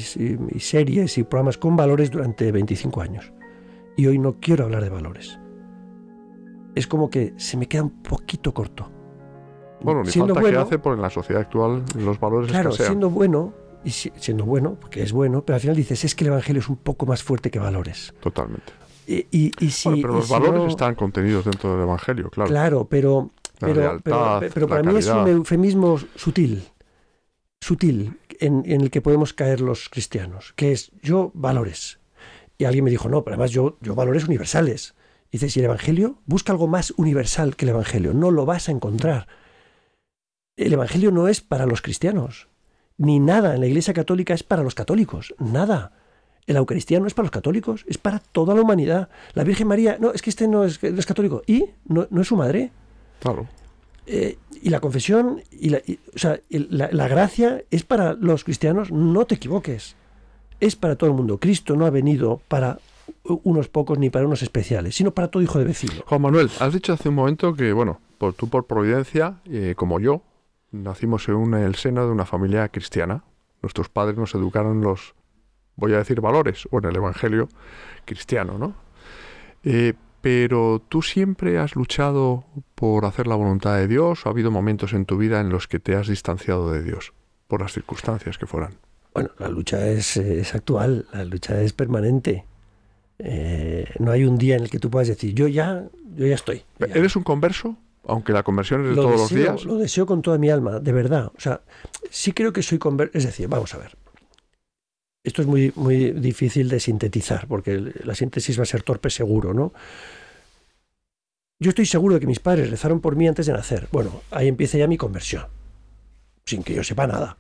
series y programas con valores durante 25 años. Y hoy no quiero hablar de valores. Es como que se me queda un poquito corto. Bueno, ni falta que hace por en la sociedad actual los valores Claro, siendo bueno, y siendo bueno, porque es bueno, pero al final dices, es que el Evangelio es un poco más fuerte que valores. Totalmente. Y, pero los valores están contenidos dentro del Evangelio, claro. Claro, pero, pero, pero, para mí es un eufemismo sutil sutil en, el que podemos caer los cristianos, que es yo valores. Y alguien me dijo, no, pero además yo, yo valores universales. Y dice, si el Evangelio, busca algo más universal que el Evangelio, no lo vas a encontrar. El Evangelio no es para los cristianos, ni nada en la Iglesia Católica es para los católicos, nada. El Eucaristía no es para los católicos, es para toda la humanidad. La Virgen María, no, es que este no es, católico. ¿Y? ¿No, ¿No es su madre? Claro y la confesión, y la, o sea, la, gracia es para los cristianos, no te equivoques, es para todo el mundo. Cristo no ha venido para unos pocos ni para unos especiales, sino para todo hijo de vecino. Juan Manuel, has dicho hace un momento que, bueno, por tú por providencia, eh, como yo, nacimos en, el seno de una familia cristiana. Nuestros padres nos educaron los, voy a decir, valores, o en el Evangelio cristiano, ¿no? Eh, pero tú siempre has luchado por hacer la voluntad de Dios o ha habido momentos en tu vida en los que te has distanciado de Dios, por las circunstancias que fueran. Bueno, la lucha es, actual, la lucha es permanente. Eh, no hay un día en el que tú puedas decir, yo ya, yo ya estoy. ¿Eres un converso? Aunque la conversión es de todos los días. Lo deseo con toda mi alma, de verdad. O sea, sí creo que soy converso. Es decir, vamos a ver. Esto es muy, muy difícil de sintetizar, porque la síntesis va a ser torpe seguro, ¿no? Yo estoy seguro de que mis padres rezaron por mí antes de nacer. Bueno, ahí empieza ya mi conversión, sin que yo sepa nada.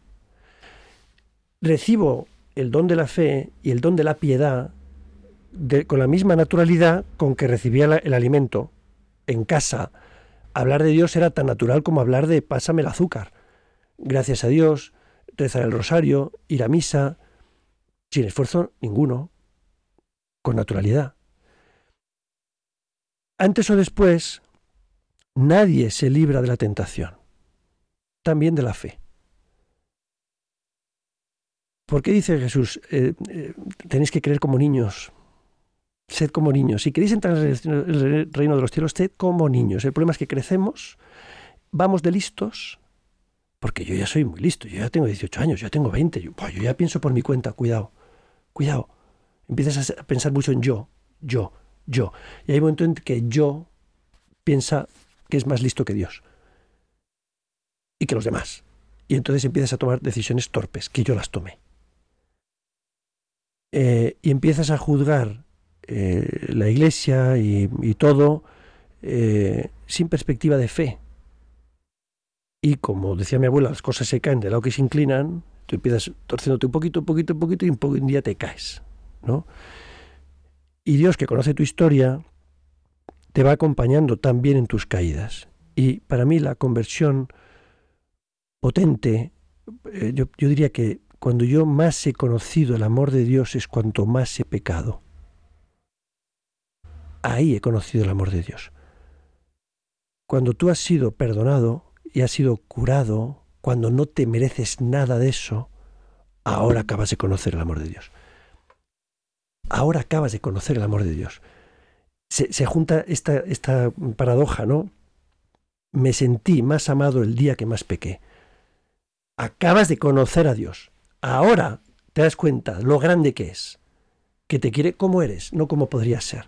Recibo el don de la fe y el don de la piedad con la misma naturalidad con que recibía el alimento en casa. Hablar de Dios era tan natural como hablar de pásame el azúcar. Gracias a Dios, rezar el rosario, ir a misa, sin esfuerzo ninguno, con naturalidad. Antes o después, nadie se libra de la tentación, también de la fe. ¿Por qué dice Jesús, eh, eh, tenéis que creer como niños? Sed como niños. Si queréis entrar en el reino de los cielos, sed como niños. El problema es que crecemos, vamos de listos, porque yo ya soy muy listo, yo ya tengo 18 años, yo tengo 20, yo ya pienso por mi cuenta, cuidado. Cuidado, empiezas a pensar mucho en yo, yo, yo. Y hay un momento en que yo piensa que es más listo que Dios y que los demás. Y entonces empiezas a tomar decisiones torpes, que yo las tomé. Eh, y empiezas a juzgar eh, la iglesia y, todo eh, sin perspectiva de fe. Y como decía mi abuela, las cosas se caen del lado que se inclinan, empiezas torciéndote un poquito, un poquito, un poquito y un, día te caes, ¿no? Y Dios, que conoce tu historia, te va acompañando también en tus caídas. Y para mí la conversión potente, eh, yo, yo diría que cuando yo más he conocido el amor de Dios es cuanto más he pecado. Ahí he conocido el amor de Dios. Cuando tú has sido perdonado y has sido curado cuando no te mereces nada de eso, ahora acabas de conocer el amor de Dios. Ahora acabas de conocer el amor de Dios. Se, junta esta, esta paradoja, ¿no? Me sentí más amado el día que más pequé. Acabas de conocer a Dios. Ahora te das cuenta lo grande que es, que te quiere como eres, no como podrías ser.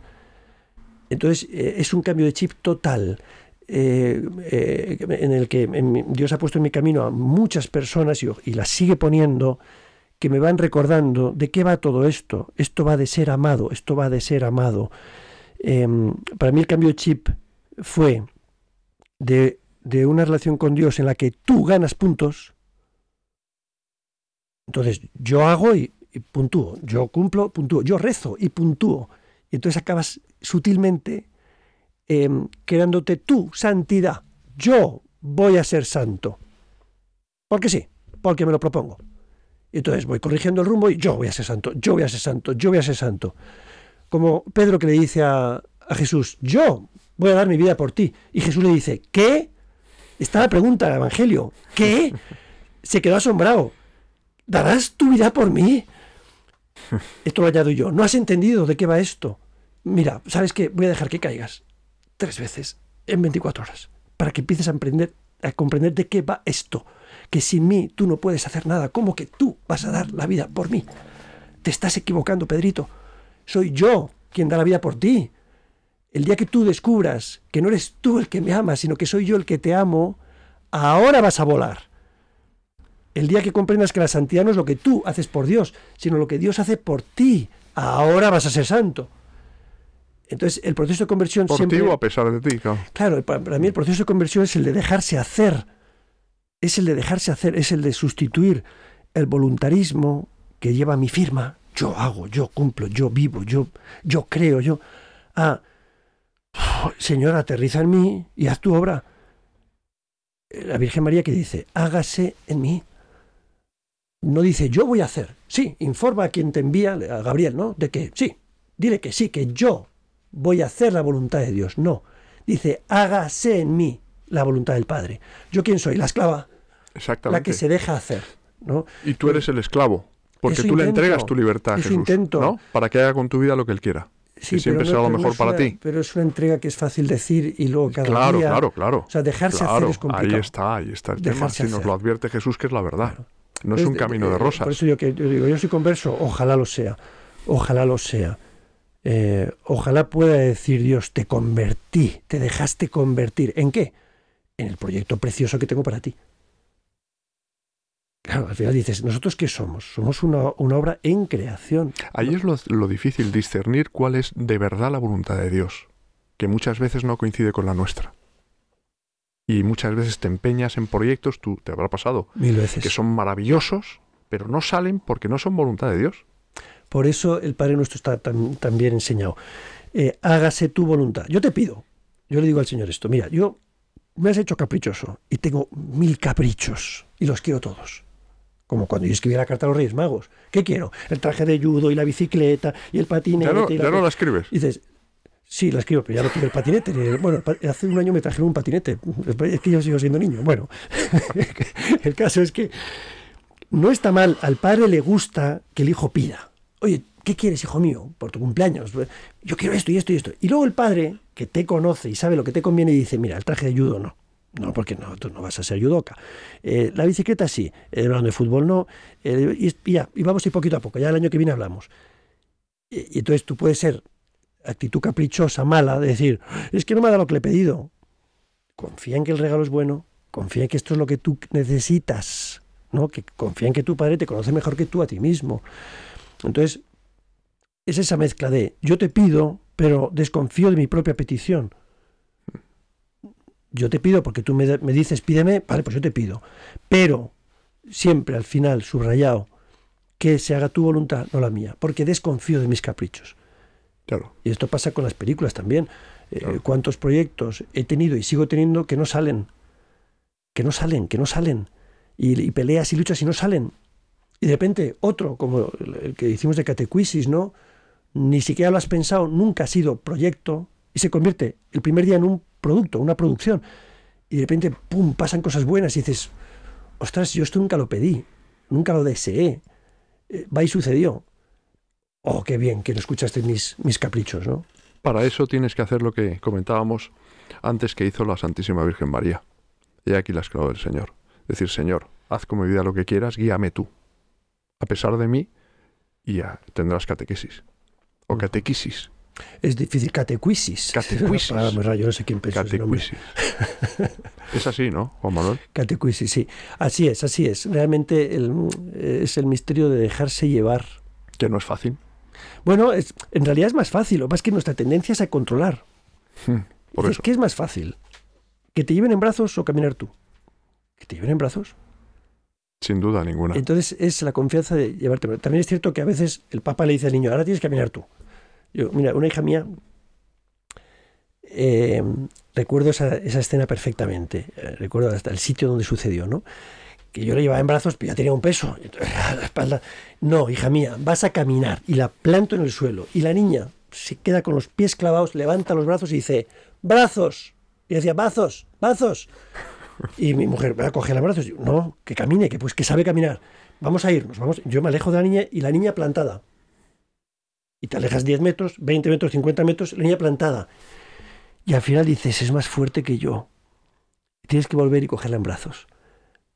Entonces eh, es un cambio de chip total. Eh, eh, en el que Dios ha puesto en mi camino a muchas personas y, las sigue poniendo, que me van recordando de qué va todo esto. Esto va de ser amado, esto va de ser amado. Em, para mí el cambio de chip fue de, una relación con Dios en la que tú ganas puntos. Entonces yo hago y, y puntúo, yo cumplo, puntúo, yo rezo y puntúo. Y entonces acabas sutilmente Em, quedándote creándote tu santidad. Yo voy a ser santo. Porque sí, porque me lo propongo. Y entonces voy corrigiendo el rumbo y yo voy a ser santo, yo voy a ser santo, yo voy a ser santo. Como Pedro que le dice a, Jesús, yo voy a dar mi vida por ti. Y Jesús le dice, ¿qué? Está la pregunta del Evangelio. ¿Qué? (laughs) Se quedó asombrado. ¿Darás tu vida por mí? Esto lo hallado yo. No has entendido de qué va esto. Mira, ¿sabes qué? Voy a dejar que caigas tres veces en 24 horas para que empieces a, a comprender de qué va esto. Que sin mí tú no puedes hacer nada. como que tú vas a dar la vida por mí? Te estás equivocando, Pedrito. Soy yo quien da la vida por ti. El día que tú descubras que no eres tú el que me amas, sino que soy yo el que te amo, ahora vas a volar. El día que comprendas que la santidad no es lo que tú haces por Dios, sino lo que Dios hace por ti, ahora vas a ser santo. Entonces, el proceso de conversión a pesar de ti, claro. para, mí el proceso de conversión es el de dejarse hacer. Es el de dejarse hacer, es el de sustituir el voluntarismo que lleva mi firma. Yo hago, yo cumplo, yo vivo, yo, yo creo, yo... A, Señor, aterriza en mí y haz tu obra. La Virgen María que dice, hágase en mí no dice yo voy a hacer. Sí, informa a quien te envía, a Gabriel, ¿no? De que sí, dile que sí, que yo voy a hacer la voluntad de Dios. No. Dice, hágase en mí la voluntad del Padre. ¿Yo quién soy? La esclava. Exactamente. La que se deja hacer. Y tú eres el esclavo. Porque tú le entregas tu libertad a Jesús, intento. Para que haga con tu vida lo que él quiera. y siempre sea lo mejor para ti. Pero es una entrega que es fácil decir y luego cada claro, día... Claro, claro, claro. O sea, dejarse hacer es complicado. Ahí está, ahí está el tema. Si nos lo advierte Jesús que es la verdad. No es, un camino de eh, rosas. Por eso yo digo, yo soy converso, ojalá lo sea. Ojalá lo sea. Eh, ojalá pueda decir Dios, te convertí, te dejaste convertir. ¿En qué? En el proyecto precioso que tengo para ti. Claro, al final dices, ¿nosotros qué somos? Somos una, obra en creación. Ahí es lo, difícil, discernir cuál es de verdad la voluntad de Dios, que muchas veces no coincide con la nuestra y muchas veces te empeñas en proyectos, tú te habrá pasado, que son maravillosos, pero no salen porque no son voluntad de Dios. Por eso el Padre Nuestro está tan, bien enseñado. Eh, hágase tu voluntad. Yo te pido, yo le digo al Señor esto, mira, yo me has hecho caprichoso y tengo mil caprichos y los quiero todos. Como cuando yo escribí la carta a los Reyes Magos. ¿Qué quiero? El traje de judo y la bicicleta y el patinete. Ya no, la, no la escribes. dices, Sí, la escribo, pero ya no quiero el patinete. Bueno, hace un año me trajeron un patinete. Es que yo sigo siendo niño. Bueno, (laughs) el caso es que no está mal. Al padre le gusta que el hijo pida oye, ¿qué quieres, hijo mío, por tu cumpleaños? Pues, yo quiero esto y esto y esto. Y luego el padre, que te conoce y sabe lo que te conviene, dice, mira, el traje de judo no. No, porque no, tú no vas a ser judoka. Eh, la bicicleta sí, el balón de fútbol no. y, ya, y vamos a ir poquito a poco, ya el año que viene hablamos. Y, entonces tú puedes ser actitud caprichosa, mala, de decir, es que no me ha dado lo que le he pedido. Confía en que el regalo es bueno, confía en que esto es lo que tú necesitas, ¿no? que confía en que tu padre te conoce mejor que tú a ti mismo. Entonces, es esa mezcla de yo te pido, pero desconfío de mi propia petición. Yo te pido porque tú me, dices pídeme, vale, pues yo te pido. Pero siempre al final, subrayado, que se haga tu voluntad, no la mía, porque desconfío de mis caprichos. Claro. Y esto pasa con las películas también. Eh, ¿Cuántos proyectos he tenido y sigo teniendo que no salen? Que no salen, que no salen. y peleas y luchas y no salen. Y de repente otro, como el que hicimos de catequisis, ¿no? Ni siquiera lo has pensado, nunca ha sido proyecto y se convierte el primer día en un producto, una producción. Y de repente, ¡pum!, pasan cosas buenas y dices, ostras, yo esto nunca lo pedí, nunca lo deseé. Eh, va y sucedió. Oh, qué bien que no escuchaste mis, mis caprichos, ¿no? Para eso tienes que hacer lo que comentábamos antes que hizo la Santísima Virgen María. Y aquí las claves del Señor. Decir, Señor, haz con mi vida lo que quieras, guíame tú a pesar de mí ya tendrás catequesis. O catequisis. Es difícil, catequisis. Catequisis. (laughs) Ah, pues no sé quién pensó Catequisis. (laughs) es así, ¿no, Juan Manuel? Catequisis, sí. Así es, así es. Realmente eh, es el misterio de dejarse llevar. Que no es fácil. Bueno, en realidad es más fácil. Lo que que nuestra tendencia es a controlar. Hmm, es, ¿Qué es más fácil? ¿Que te lleven en brazos o caminar tú? ¿Que te lleven en brazos? Sin duda ninguna. Entonces es la confianza de llevarte. también es cierto que a veces el Papa le dice al niño, ahora tienes que caminar tú. Yo, mira, una hija mía, eh, recuerdo esa, escena perfectamente. Eh, recuerdo hasta el sitio donde sucedió, ¿no? Que yo la llevaba en brazos, pero ya tenía un peso. (laughs) la espalda. No, hija mía, vas a caminar. Y la planto en el suelo. Y la niña se queda con los pies clavados, levanta los brazos y dice, brazos. Y decía, brazos, brazos. Y mi mujer va a cogerla en brazos yo, no, que camine, que pues que sabe caminar. Vamos a irnos, vamos. Yo me alejo de la niña y la niña plantada. Y te alejas 10 metros, 20 metros, 50 metros, la niña plantada. Y al final dices, es más fuerte que yo. Tienes que volver y cogerla en brazos.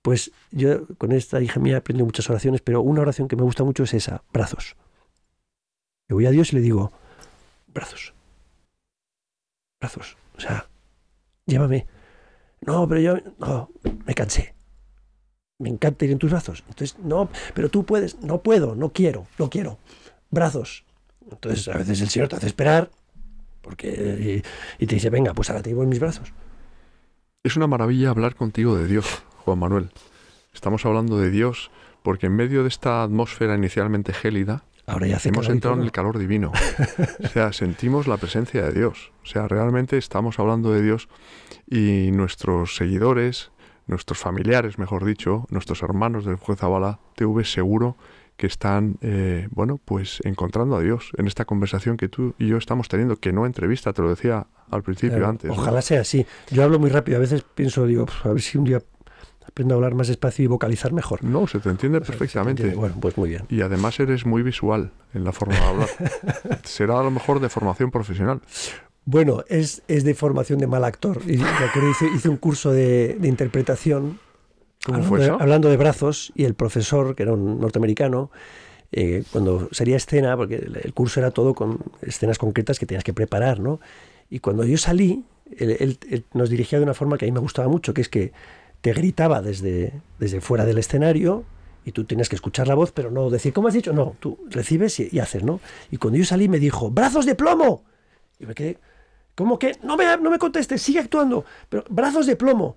Pues yo con esta hija mía aprendí muchas oraciones, pero una oración que me gusta mucho es esa, brazos. le voy a Dios y le digo, brazos. Brazos. O sea, llévame. No, pero yo, no, me cansé. Me encanta ir en tus brazos. Entonces, no, pero tú puedes, no puedo, no quiero, no quiero. Brazos. Entonces, a veces el Señor te hace esperar porque, y, te dice, venga, pues ahora te llevo en mis brazos. Es una maravilla hablar contigo de Dios, Juan Manuel. Estamos hablando de Dios porque en medio de esta atmósfera inicialmente gélida, Ahora ya Hemos entrado en el calor divino. o sea, (laughs) sentimos la presencia de Dios. O sea, realmente estamos hablando de Dios y nuestros seguidores, nuestros familiares, mejor dicho, nuestros hermanos del juez Zabala TV seguro que están, eh, bueno, pues encontrando a Dios en esta conversación que tú y yo estamos teniendo, que no entrevista, te lo decía al principio antes. Ojalá sea así. Yo hablo muy rápido, a veces pienso, digo, a ver si un día aprendo a hablar más espacio y vocalizar mejor. No, se te entiende pues perfectamente. Bueno, pues muy bien. Y además eres muy visual en la forma de hablar. (laughs) Será a lo mejor de formación profesional. Bueno, es, es de formación de mal actor. Y, hice, hice, un curso de, interpretación ¿Cómo hablando, fue De, eh, hablando de brazos y el profesor, que era un norteamericano, eh, cuando sería escena, porque el curso era todo con escenas concretas que tenías que preparar, ¿no? Y cuando yo salí, él, él nos dirigía de una forma que a mí me gustaba mucho, que es que te gritaba desde, desde fuera del escenario y tú tienes que escuchar la voz, pero no decir, ¿cómo has dicho? No, tú recibes y, haces, ¿no? Y cuando yo salí me dijo, ¡brazos de plomo! Y me quedé, ¿cómo que? No me, no me contestes, sigue actuando, pero brazos de plomo.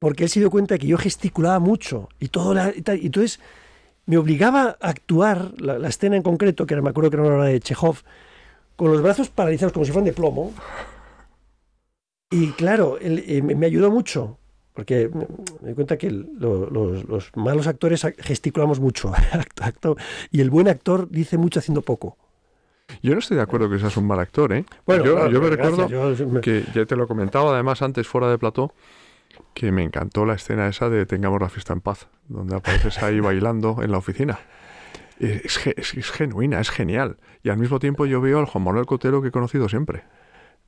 Porque he sido cuenta que yo gesticulaba mucho y todo, y, entonces me obligaba a actuar la, escena en concreto, que me acuerdo que era una de Chekhov, con los brazos paralizados como si fueran de plomo. Y claro, eh, me ayudó mucho, porque me doy cuenta que los, malos actores gesticulamos mucho (laughs) y el buen actor dice mucho haciendo poco. Yo no estoy de acuerdo que seas un mal actor, ¿eh? Bueno, yo, me recuerdo que ya te lo comentaba además antes fuera de plató, que me encantó la escena esa de Tengamos la fiesta en paz, donde apareces ahí (laughs) bailando en la oficina. es, genuina, es genial. Y al mismo tiempo yo veo al Juan Manuel Cotero que he conocido siempre.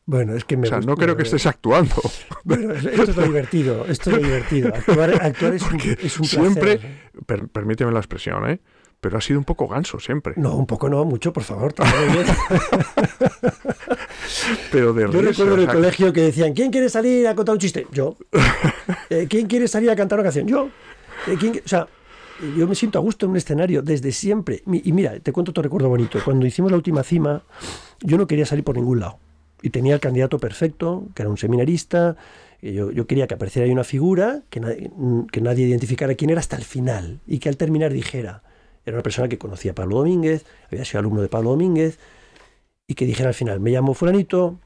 Bueno, es que me O sea, no creo que estés actuando. (laughs) esto es lo divertido, esto es divertido. Actuar, es, un, Siempre, ¿eh? permíteme la expresión, ¿eh? Pero ha sido un poco ganso siempre. No, un poco no, mucho, por favor. (laughs) Pero de Yo recuerdo en el colegio que decían, ¿quién quiere salir a contar un chiste? Yo. (laughs) Eh, ¿Quién quiere salir a cantar una canción? Yo. Eh, o sea, yo me siento a gusto en un escenario desde siempre. Y mira, te cuento otro recuerdo bonito. Cuando hicimos la última cima, yo no quería salir por ningún lado y tenía el candidato perfecto, que era un seminarista. yo, quería que apareciera ahí una figura que, nadie, mm, que nadie identificara quién era hasta el final y que al terminar dijera, era una persona que conocía a Pablo Domínguez, había sido alumno de Pablo Domínguez, y que dijera al final, me llamo fulanito,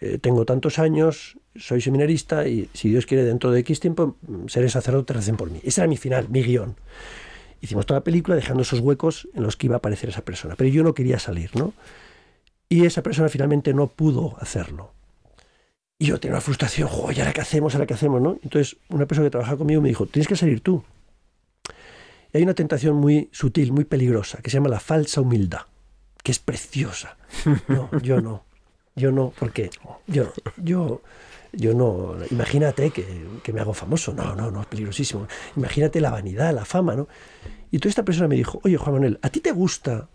eh, tengo tantos años, soy seminarista y si Dios quiere dentro de X tiempo mm, seré sacerdote, recen por mí. Ese era mi final, mi guión. Hicimos toda la película dejando esos huecos en los que iba a aparecer esa persona, pero yo no quería salir, ¿no? y esa persona finalmente no pudo hacerlo. Y yo tenía una frustración, a ahora qué hacemos, ahora qué hacemos, ¿no? Entonces una persona que trabajaba conmigo me dijo, tienes que salir tú. Y hay una tentación muy sutil, muy peligrosa, que se llama la falsa humildad, que es preciosa. No, yo no. Yo no, ¿por qué? Yo Yo, yo no. Imagínate que, me hago famoso. No, no, no, es peligrosísimo. Imagínate la vanidad, la fama, ¿no? Y toda esta persona me dijo, oye, Juan Manuel, ¿a ti te gusta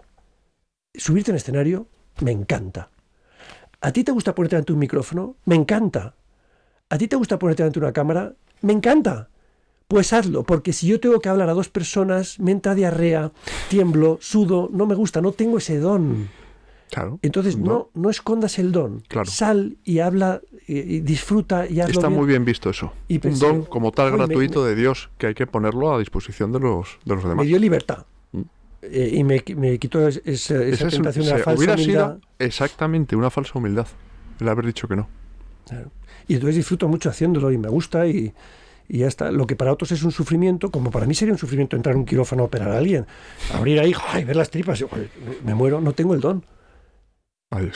subirte en escenario? Me encanta. ¿A ti te gusta ponerte ante un micrófono? Me encanta. ¿A ti te gusta ponerte ante una cámara? Me encanta. Pues hazlo, porque si yo tengo que hablar a dos personas, me entra diarrea, tiemblo, sudo, no me gusta, no tengo ese don. Claro, Entonces no, no escondas el don. Sal y habla y, disfruta y hazlo Está muy bien visto eso. un pues, don eh, como tal gratuito de Dios que hay que ponerlo a disposición de los, de los demás. y dio libertad. Eh, y me, me quitó esa, tentación de la falsa humildad. exactamente una falsa humildad el haber dicho que no. Y entonces disfruto mucho haciéndolo y me gusta y, y ya está. Lo que para otros es un sufrimiento, como para mí sería un sufrimiento entrar en un quirófano a operar a alguien, abrir ahí y ver las tripas, me muero, no tengo el don.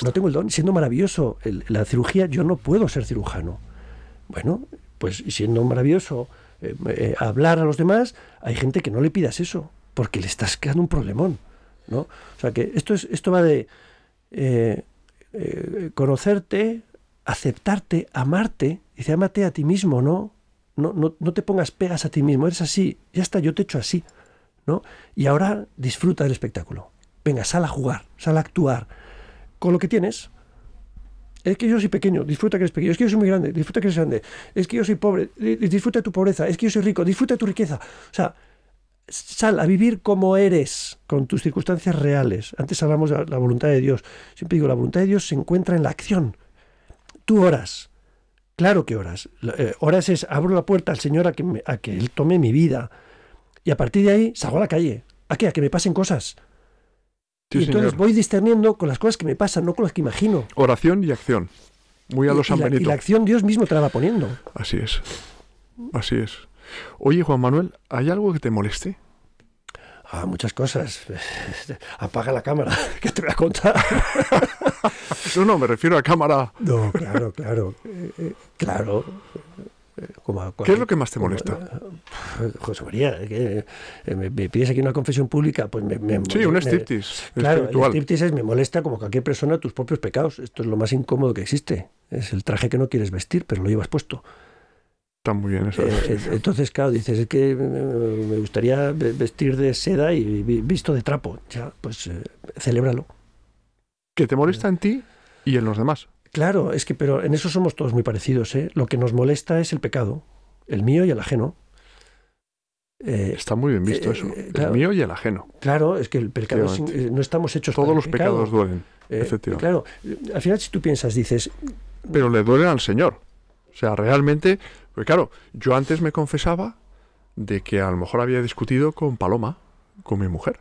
No tengo el don, siendo maravilloso la cirugía, yo no puedo ser cirujano. Bueno, pues siendo maravilloso eh, eh, hablar a los demás, hay gente que no le pidas eso porque le estás creando un problemón. ¿no? O sea que esto, es, esto va de eh, eh, conocerte, aceptarte, amarte. Dice, amate a ti mismo, ¿no? No, no, no te pongas pegas a ti mismo, eres así, ya está, yo te echo así. ¿no? Y ahora disfruta del espectáculo. Venga, sal a jugar, sal a actuar con lo que tienes. Es que yo soy pequeño, disfruta que eres pequeño. Es que yo soy muy grande, disfruta que eres grande. Es que yo soy pobre, disfruta de tu pobreza. Es que yo soy rico, disfruta de tu riqueza. O sea, sal a vivir como eres, con tus circunstancias reales. Antes hablamos de la voluntad de Dios. Siempre digo, la voluntad de Dios se encuentra en la acción. Tú oras. Claro que oras. Eh, oras es, abro la puerta al Señor a que, a que Él tome mi vida. Y a partir de ahí salgo a la calle. ¿A qué? A que me pasen cosas. y entonces voy discerniendo con las cosas que me pasan, no con las que imagino. Oración y acción. Muy a los San Y la acción Dios mismo te la va poniendo. Así es. Así es. Oye, Juan Manuel, ¿hay algo que te moleste? Ah, muchas cosas. (laughs) Apaga la cámara, (laughs) que te voy a contar. (laughs) No, no, me refiero a cámara. No, claro, claro. Eh, eh, claro. Eh, ¿Qué es lo que más te molesta? José María, que, me, pides aquí una confesión pública, pues me, Sí, un estiptis. Claro, el striptease es, me molesta como cualquier persona tus propios pecados. Esto es lo más incómodo que existe. Es el traje que no quieres vestir, pero lo llevas puesto. Está muy bien eso. Eh, eh, entonces, claro, dices, es que eh, me gustaría vestir de seda y visto de trapo. Ya, pues celébralo. Que te molesta en ti y en los demás. Claro, es que, pero en eso somos todos muy parecidos. ¿eh? Lo que nos molesta es el pecado, el mío y el ajeno. Está muy bien visto eso. el mío y el ajeno. Claro, es que el pecado no estamos hechos Todos para los pecado. pecados duelen, efectivamente. Claro, al final si tú piensas, dices... Pero le duelen al Señor. O sea, realmente porque claro, yo antes me confesaba de que a lo mejor había discutido con Paloma, con mi mujer.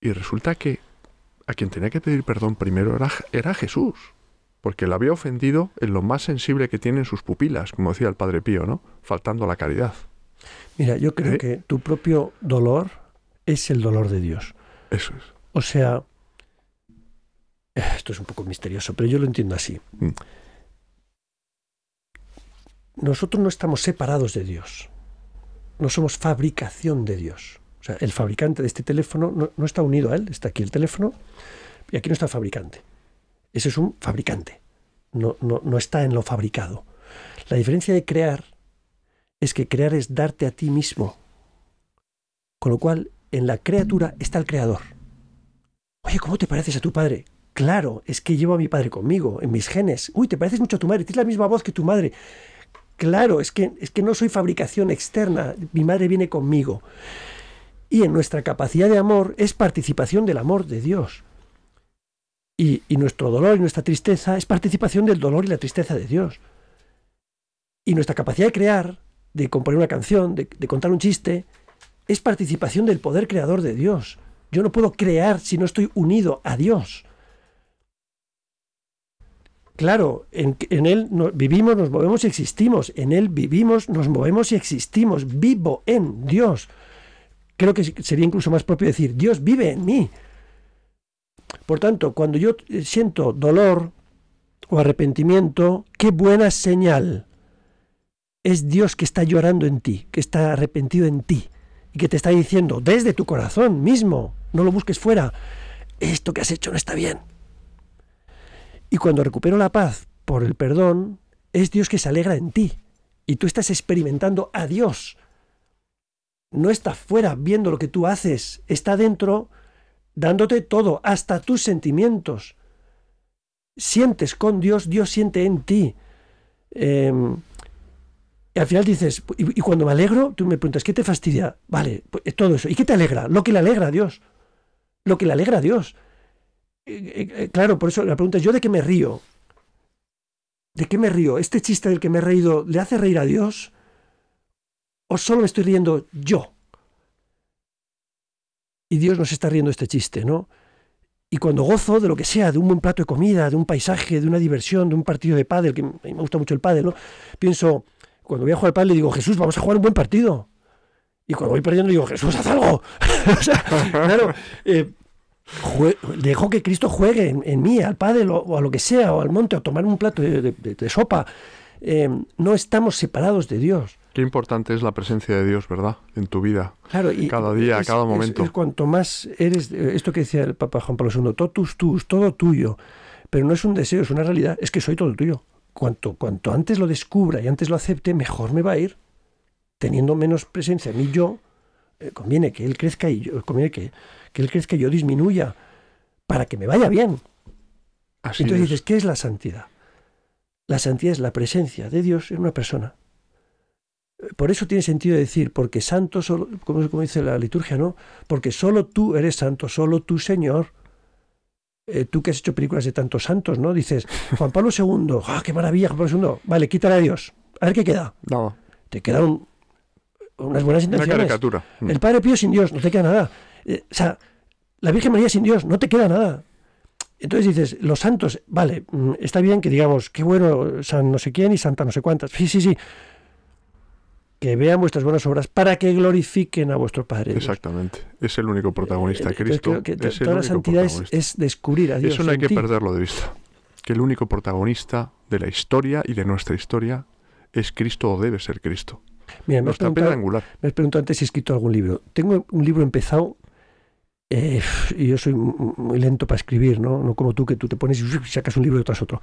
Y resulta que a quien tenía que pedir perdón primero era, Jesús, porque la había ofendido en lo más sensible que tienen sus pupilas, como decía el Padre Pío, ¿no? Faltando la caridad. Mira, yo creo ¿Eh? que tu propio dolor es el dolor de Dios. Eso es. O sea, eh, esto es un poco misterioso, pero yo lo entiendo así. Mm nosotros no estamos separados de Dios. No somos fabricación de Dios. O sea, el fabricante de este teléfono no, está unido a él, está aquí el teléfono y aquí no está el fabricante. Ese es un fabricante. No, no, no está en lo fabricado. La diferencia de crear es que crear es darte a ti mismo. Con lo cual, en la criatura está el creador. Oye, ¿cómo te pareces a tu padre? Claro, es que llevo a mi padre conmigo, en mis genes. Uy, te pareces mucho a tu madre, tienes la misma voz que tu madre. Claro, es que, es que no soy fabricación externa, mi madre viene conmigo. Y en nuestra capacidad de amor es participación del amor de Dios. Y, nuestro dolor y nuestra tristeza es participación del dolor y la tristeza de Dios. Y nuestra capacidad de crear, de componer una canción, de, de contar un chiste, es participación del poder creador de Dios. Yo no puedo crear si no estoy unido a Dios. Claro, en, Él vivimos, nos movemos y existimos. En Él vivimos, nos movemos y existimos. Vivo en Dios. Creo que sería incluso más propio decir, Dios vive en mí. Por tanto, cuando yo eh, siento dolor o arrepentimiento, qué buena señal. Es Dios que está llorando en ti, que está arrepentido en ti y que te está diciendo desde tu corazón mismo, no lo busques fuera, esto que has hecho no está bien, y cuando recupero la paz por el perdón, es Dios que se alegra en ti. Y tú estás experimentando a Dios. No está fuera viendo lo que tú haces, está dentro dándote todo, hasta tus sentimientos. Sientes con Dios, Dios siente en ti. Em, y al final dices, y, cuando me alegro, tú me preguntas, ¿qué te fastidia? Vale, pues, todo eso. ¿Y qué te alegra? Lo que le alegra a Dios. Lo que le alegra a Dios. Eh, eh, eh, claro, por eso la pregunta es, ¿yo de qué me río? ¿De qué me río? ¿Este chiste del que me he reído le hace reír a Dios? ¿O solo me estoy riendo yo? Y Dios nos está riendo este chiste, ¿no? Y cuando gozo de lo que sea, de un buen plato de comida, de un paisaje, de una diversión, de un partido de pádel, que a mí me gusta mucho el pádel, ¿no? Pienso, cuando voy a jugar al pádel digo, Jesús, vamos a jugar un buen partido. Y cuando voy perdiendo digo, Jesús, haz algo. (laughs) (laughs) claro, dejo que Cristo juegue en, mí, al Padre o, a lo que sea, o al monte, o tomar un plato de, sopa. Eh, no estamos separados de Dios. Qué importante es la presencia de Dios, ¿verdad? En tu vida. Claro, y cada día, cada momento. Es, cuanto más eres, eh, esto que decía el Papa Juan Pablo II, totus tus, todo tuyo. Pero no es un deseo, es una realidad, es que soy todo tuyo. Cuanto, cuanto antes lo descubra y antes lo acepte, mejor me va a ir. Teniendo menos presencia en mí yo, eh, conviene que él crezca y yo, conviene que, él crezca y yo disminuya para que me vaya bien. Así Entonces dices, ¿qué es la santidad? La santidad es la presencia de Dios en una persona. Eh, por eso tiene sentido decir, porque santo, como, dice la liturgia, ¿no? Porque solo tú eres santo, solo tú, Señor. Eh, tú que has hecho películas de tantos santos, ¿no? Dices, (laughs) Juan Pablo II, ¡ah, qué maravilla! Juan Pablo II, vale, quítale a Dios. A ver qué queda. No. Te queda un, buenas Una caricatura. Mm. El Padre Pío sin Dios, no te queda nada. Eh, o sea, la Virgen María sin Dios, no te queda nada. Entonces dices, los santos, vale, mm, está bien que digamos, qué bueno San no sé quién y Santa no sé cuántas. Sí, sí, sí. Que vean vuestras buenas obras para que glorifiquen a vuestro Padre. Exactamente. Es el único protagonista. Eh, Cristo. es toda la santidad es, descubrir a Dios. Eso no hay que perderlo de vista. Que el único protagonista de la historia y de nuestra historia es Cristo o debe ser Cristo me has, preguntado antes si he escrito algún libro. Tengo un libro empezado eh, y yo soy muy lento para escribir, ¿no? No como tú, que tú te pones y sacas un libro tras otro.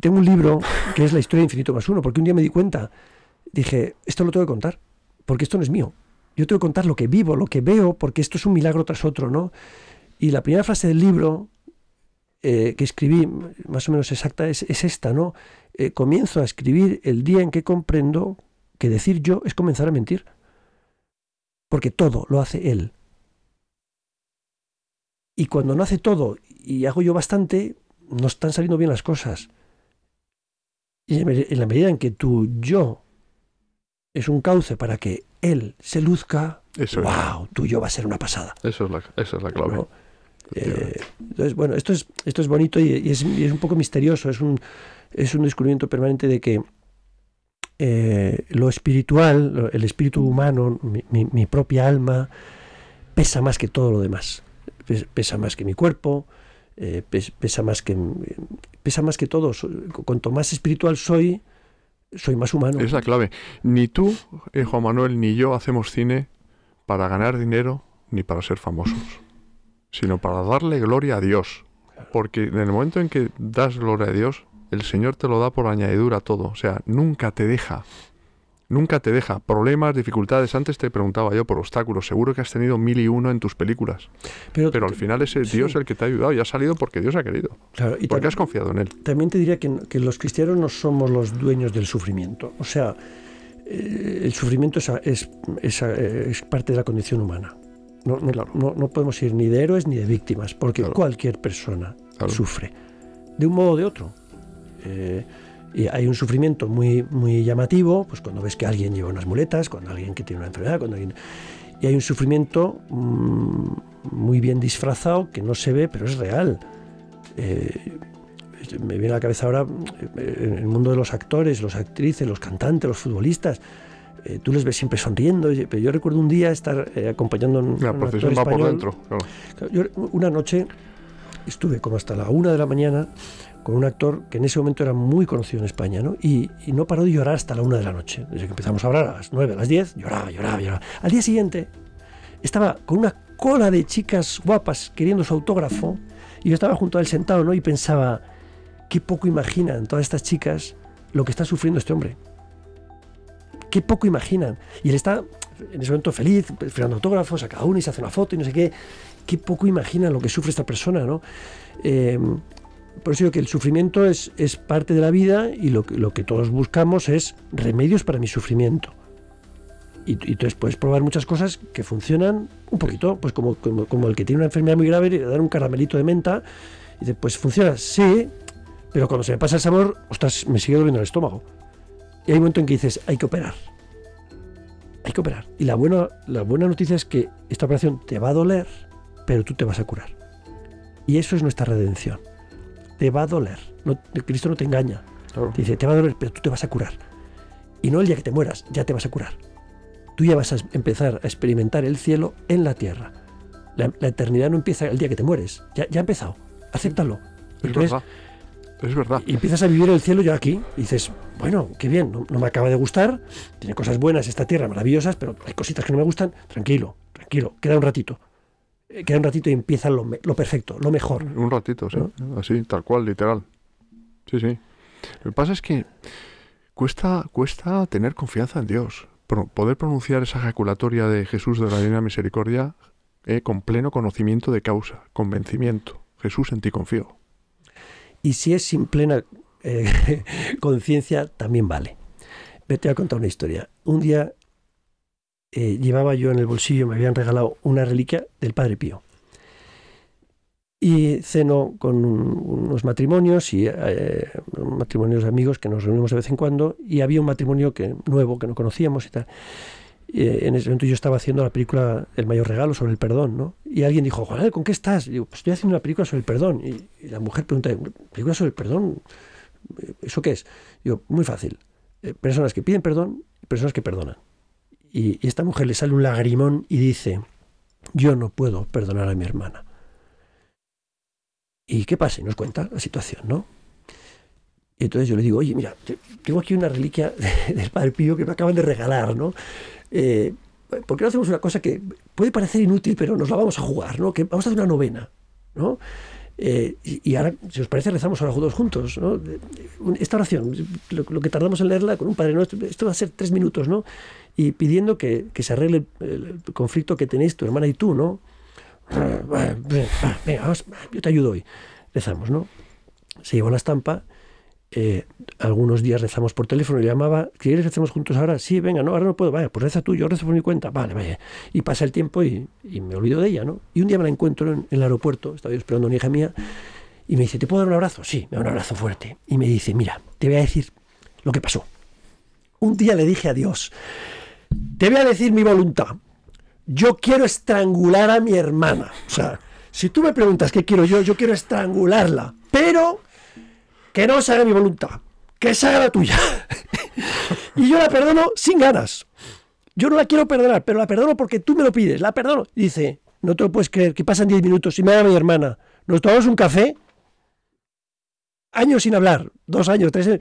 tengo un libro que es La historia de Infinito más uno, porque un día me di cuenta, dije, esto lo tengo que contar, porque esto no es mío. Yo tengo que contar lo que vivo, lo que veo, porque esto es un milagro tras otro, ¿no? Y la primera frase del libro eh, que escribí, más o menos exacta, es, esta, ¿no? Eh, comienzo a escribir el día en que comprendo que decir yo es comenzar a mentir. Porque todo lo hace él. Y cuando no hace todo y hago yo bastante, no están saliendo bien las cosas. Y en la medida en que tu yo es un cauce para que él se luzca, wow, es. tu yo va a ser una pasada. Eso es la, es la clave. Eh, entonces, bueno, esto es, esto es bonito y, es, es, un poco misterioso, es un, es un descubrimiento permanente de que eh, lo espiritual, el espíritu humano, mi, propia alma, pesa más que todo lo demás. Pesa más que mi cuerpo, eh, pesa, más que, pesa más que todo. Cuanto más espiritual soy, soy más humano. Es la clave. Ni tú, eh, Juan Manuel, ni yo hacemos cine para ganar dinero ni para ser famosos, sino para darle gloria a Dios. Porque en el momento en que das gloria a Dios, el Señor te lo da por añadidura todo. O sea, nunca te deja. Nunca te deja. Problemas, dificultades. Antes te preguntaba yo por obstáculos. Seguro que has tenido mil y uno en tus películas. Pero, al final es Dios el que te ha ayudado y ha salido porque Dios ha querido. y porque has confiado en Él. También te diría que, los cristianos no somos los dueños del sufrimiento. O sea, eh, el sufrimiento eh, es, parte de la condición humana. No, podemos ir ni de héroes ni de víctimas, porque cualquier persona sufre, de un modo o de otro. Eh, y hay un sufrimiento muy, muy llamativo, pues cuando ves que alguien lleva unas muletas, cuando alguien que tiene una enfermedad, cuando alguien... Y hay un sufrimiento mm, muy bien disfrazado que no se ve, pero es real. Eh, me viene a la cabeza ahora eh, el mundo de los actores, los actrices, los cantantes, los futbolistas. tú les ves siempre sonriendo. Pero yo recuerdo un día estar acompañando un, la ah, pues va por dentro. una noche estuve como hasta la una de la mañana con un actor que en ese momento era muy conocido en España, ¿no? Y, no paró de llorar hasta la una de la noche. Desde que empezamos a hablar a las nueve, a las diez, lloraba, lloraba, lloraba. Al día siguiente estaba con una cola de chicas guapas queriendo su autógrafo y yo estaba junto a él sentado, ¿no? Y pensaba, qué poco imaginan todas estas chicas lo que está sufriendo este hombre. Qué poco imaginan. Y él está en ese momento feliz, firmando autógrafos a cada uno y se hace una foto y no sé qué. Qué poco imaginan lo que sufre esta persona, ¿no? Eh, por eso digo que el sufrimiento es, es parte de la vida y lo, lo, que todos buscamos es remedios para mi sufrimiento. Y, entonces puedes probar muchas cosas que funcionan un poquito, pues como, como, el que tiene una enfermedad muy grave, y le dan un caramelito de menta y dice, pues funciona, sí, pero cuando se me pasa el sabor, me sigue doliendo el estómago. Y hay un momento en que dices, hay que operar. Hay que operar. Y la buena, la buena noticia es que esta operación te va a doler, pero tú te vas a curar. Y eso es nuestra redención te va a doler. Cristo no te engaña. Te dice, te va a doler, pero tú te vas a curar. Y no el día que te mueras, ya te vas a curar. Tú ya vas a empezar a experimentar el cielo en la tierra. La, eternidad no empieza el día que te mueres. Ya, ya ha empezado. Acéptalo. Es verdad. Es verdad. Y empiezas a vivir el cielo ya aquí. dices, bueno, qué bien, no, me acaba de gustar. Tiene cosas buenas esta tierra, maravillosas, pero hay cositas que no me gustan. Tranquilo, tranquilo, queda un ratito. Eh, queda un ratito y empieza lo, perfecto, lo mejor. Un ratito, Así, tal cual, literal. Sí, sí. Lo que pasa es que cuesta, cuesta tener confianza en Dios. poder pronunciar esa ejaculatoria de Jesús de la Divina Misericordia eh, con pleno conocimiento de causa, convencimiento. Jesús, en ti confío. Y si es sin plena eh, (laughs) conciencia, también vale. vete a contar una historia. Un día eh, llevaba yo en el bolsillo, me habían regalado una reliquia del Padre Pío. Y cenó con unos matrimonios y eh, matrimonios matrimonios amigos que nos reunimos de vez en cuando. Y había un matrimonio que, nuevo que no conocíamos y tal. Eh, en ese momento yo estaba haciendo la película El mayor regalo sobre el perdón, ¿no? Y alguien dijo, joder, ¿con qué estás? yo pues estoy haciendo una película sobre el perdón. Y, la mujer pregunta, ¿película sobre el perdón? ¿Eso qué es? Digo, muy fácil. personas que piden perdón y personas que perdonan y, esta mujer le sale un lagrimón y dice, yo no puedo perdonar a mi hermana. ¿Y qué pasa? Y nos cuenta la situación, ¿no? Y entonces yo le digo, oye, mira, tengo aquí una reliquia (laughs) del Padre Pío que me acaban de regalar, ¿no? Eh, ¿Por qué no hacemos una cosa que puede parecer inútil, pero nos la vamos a jugar, ¿no? Que vamos a hacer una novena, ¿no? Eh, y, ahora, si os parece, rezamos ahora juntos. Esta oración, lo, que tardamos en leerla con un Padre Nuestro, esto va a ser tres minutos, ¿no? Y pidiendo que, que se arregle el, conflicto que tenéis tu hermana y tú, ¿no? Ah, venga, vamos, yo te ayudo hoy. Rezamos, ¿no? Se llevó la estampa eh, algunos días rezamos por teléfono, llamaba, ¿quieres que hacemos juntos ahora? Sí, venga, no, ahora no puedo, vaya, pues reza tú, yo rezo por mi cuenta, vale, vaya. Y pasa el tiempo y, me olvido de ella, ¿no? Y un día me la encuentro en, el aeropuerto, estaba yo esperando a una hija mía, y me dice, ¿te puedo dar un abrazo? Sí, me da un abrazo fuerte. Y me dice, mira, te voy a decir lo que pasó. Un día le dije a Dios, te voy a decir mi voluntad, yo quiero estrangular a mi hermana. O sea, si tú me preguntas qué quiero yo, yo quiero estrangularla, pero que no se haga mi voluntad, que se haga la tuya. (laughs) y yo la perdono sin ganas. Yo no la quiero perdonar, pero la perdono porque tú me lo pides, la perdono. dice, no te lo puedes creer, que pasan 10 minutos y me da mi hermana, nos tomamos un café, años sin hablar, dos años, tres años,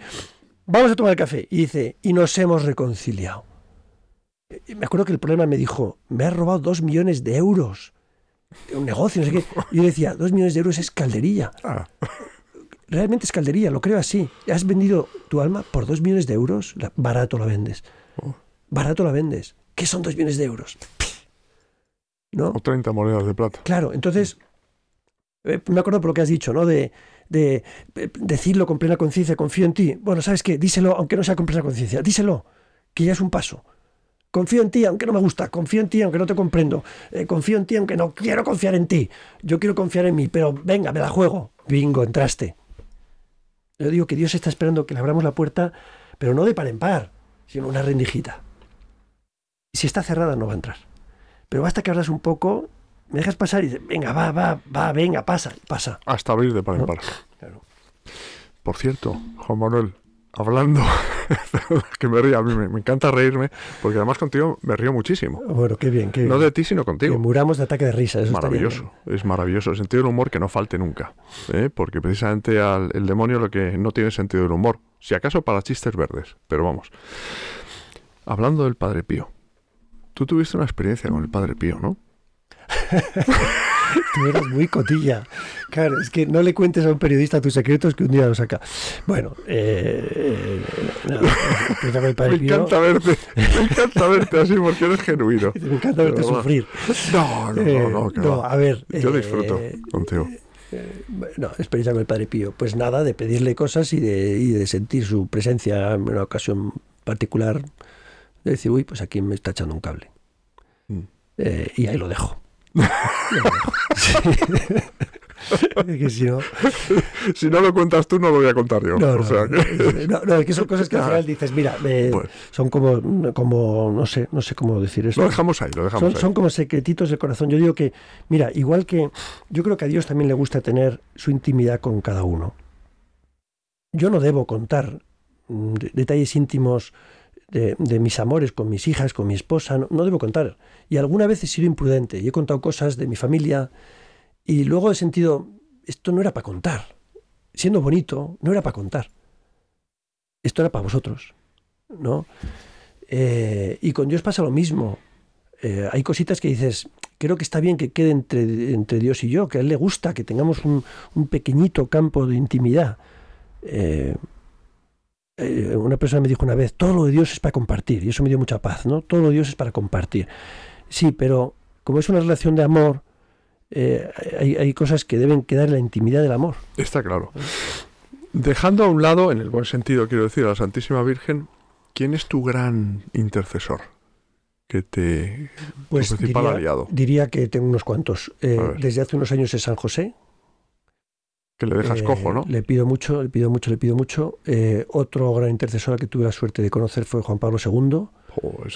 vamos a tomar el café. Y dice, y nos hemos reconciliado. me acuerdo que el problema me dijo, me has robado dos millones de euros. De un negocio, no sé qué. Y yo decía, dos millones de euros es calderilla. Ah realmente es caldería, lo creo así. Has vendido tu alma por dos millones de euros, barato la vendes. Oh. Barato la vendes. ¿Qué son dos millones de euros? ¿No? O 30 monedas de plata. Claro, entonces, eh, me acuerdo por lo que has dicho, ¿no? De, eh, decirlo con plena conciencia, confío en ti. Bueno, ¿sabes qué? Díselo, aunque no sea con plena conciencia, díselo, que ya es un paso. Confío en ti, aunque no me gusta. Confío en ti, aunque no te comprendo. Eh, confío en ti, aunque no quiero confiar en ti. Yo quiero confiar en mí, pero venga, me la juego. Bingo, entraste. Yo digo que Dios está esperando que le abramos la puerta, pero no de par en par, sino una rendijita. Si está cerrada no va a entrar. Pero basta que abras un poco, me dejas pasar y dices, venga, va, va, va, venga, pasa, pasa. Hasta abrir de par en par. Claro. Por cierto, Juan Manuel, hablando (laughs) que me a mí me, encanta reírme, porque además contigo me río muchísimo. Bueno, qué bien, qué bien. No de ti, sino contigo. Que muramos de ataque de risa. Eso maravilloso, ¿eh? es maravilloso. El sentido del humor que no falte nunca, ¿eh? porque precisamente al, el demonio lo que no tiene sentido del humor, si acaso para chistes verdes, pero vamos. Hablando del Padre Pío, tú tuviste una experiencia con el Padre Pío, ¿no? (laughs) Tú eres muy cotilla. Claro, es que no le cuentes a un periodista tus secretos que un día lo saca. Bueno, eh, no, eh, no, me encanta verte, me encanta verte así porque eres genuino. (laughs) Me encanta verte sufrir. No, no, no, eh, no. a ver, yo eh, disfruto contigo. no, experiencia con el Padre Pío. Pues nada, de pedirle cosas y de, sentir su presencia en una ocasión particular, de decir, uy, pues aquí me está echando un cable. Mm. y ahí lo dejo. (laughs) si, no... lo cuentas tú, no lo voy a contar yo. No, es que son cosas que al final dices, mira, son como, como, no sé, no sé cómo decir eso. Lo dejamos ahí, lo dejamos son, ahí. Son como secretitos del corazón. Yo digo que, mira, igual que yo creo que a Dios también le gusta tener su intimidad con cada uno. Yo no debo contar mm, detalles íntimos de, mis amores con mis hijas, con mi esposa, no, debo contar. Y alguna vez he sido imprudente y he contado cosas de mi familia y luego he sentido, esto no era para contar. Siendo bonito, no era para contar. Esto era para vosotros, ¿no? Eh, y con Dios pasa lo mismo. Eh, hay cositas que dices, creo que está bien que quede entre, Dios y yo, que a Él le gusta, que tengamos un, pequeñito campo de intimidad. Eh, eh, una persona me dijo una vez, todo lo de Dios es para compartir, y eso me dio mucha paz, ¿no? Todo lo de Dios es para compartir. Sí, pero como es una relación de amor, eh, hay, cosas que deben quedar en la intimidad del amor. Está claro. Dejando a un lado, en el buen sentido quiero decir, a la Santísima Virgen, ¿quién es tu gran intercesor? Que te tu pues principal diría, aliado. Diría que tengo unos cuantos. Eh, desde hace unos años es San José, que le dejas eh, cojo, ¿no? Le pido mucho, le pido mucho, le pido mucho. Eh, otro gran intercesor que tuve la suerte de conocer fue Juan Pablo II.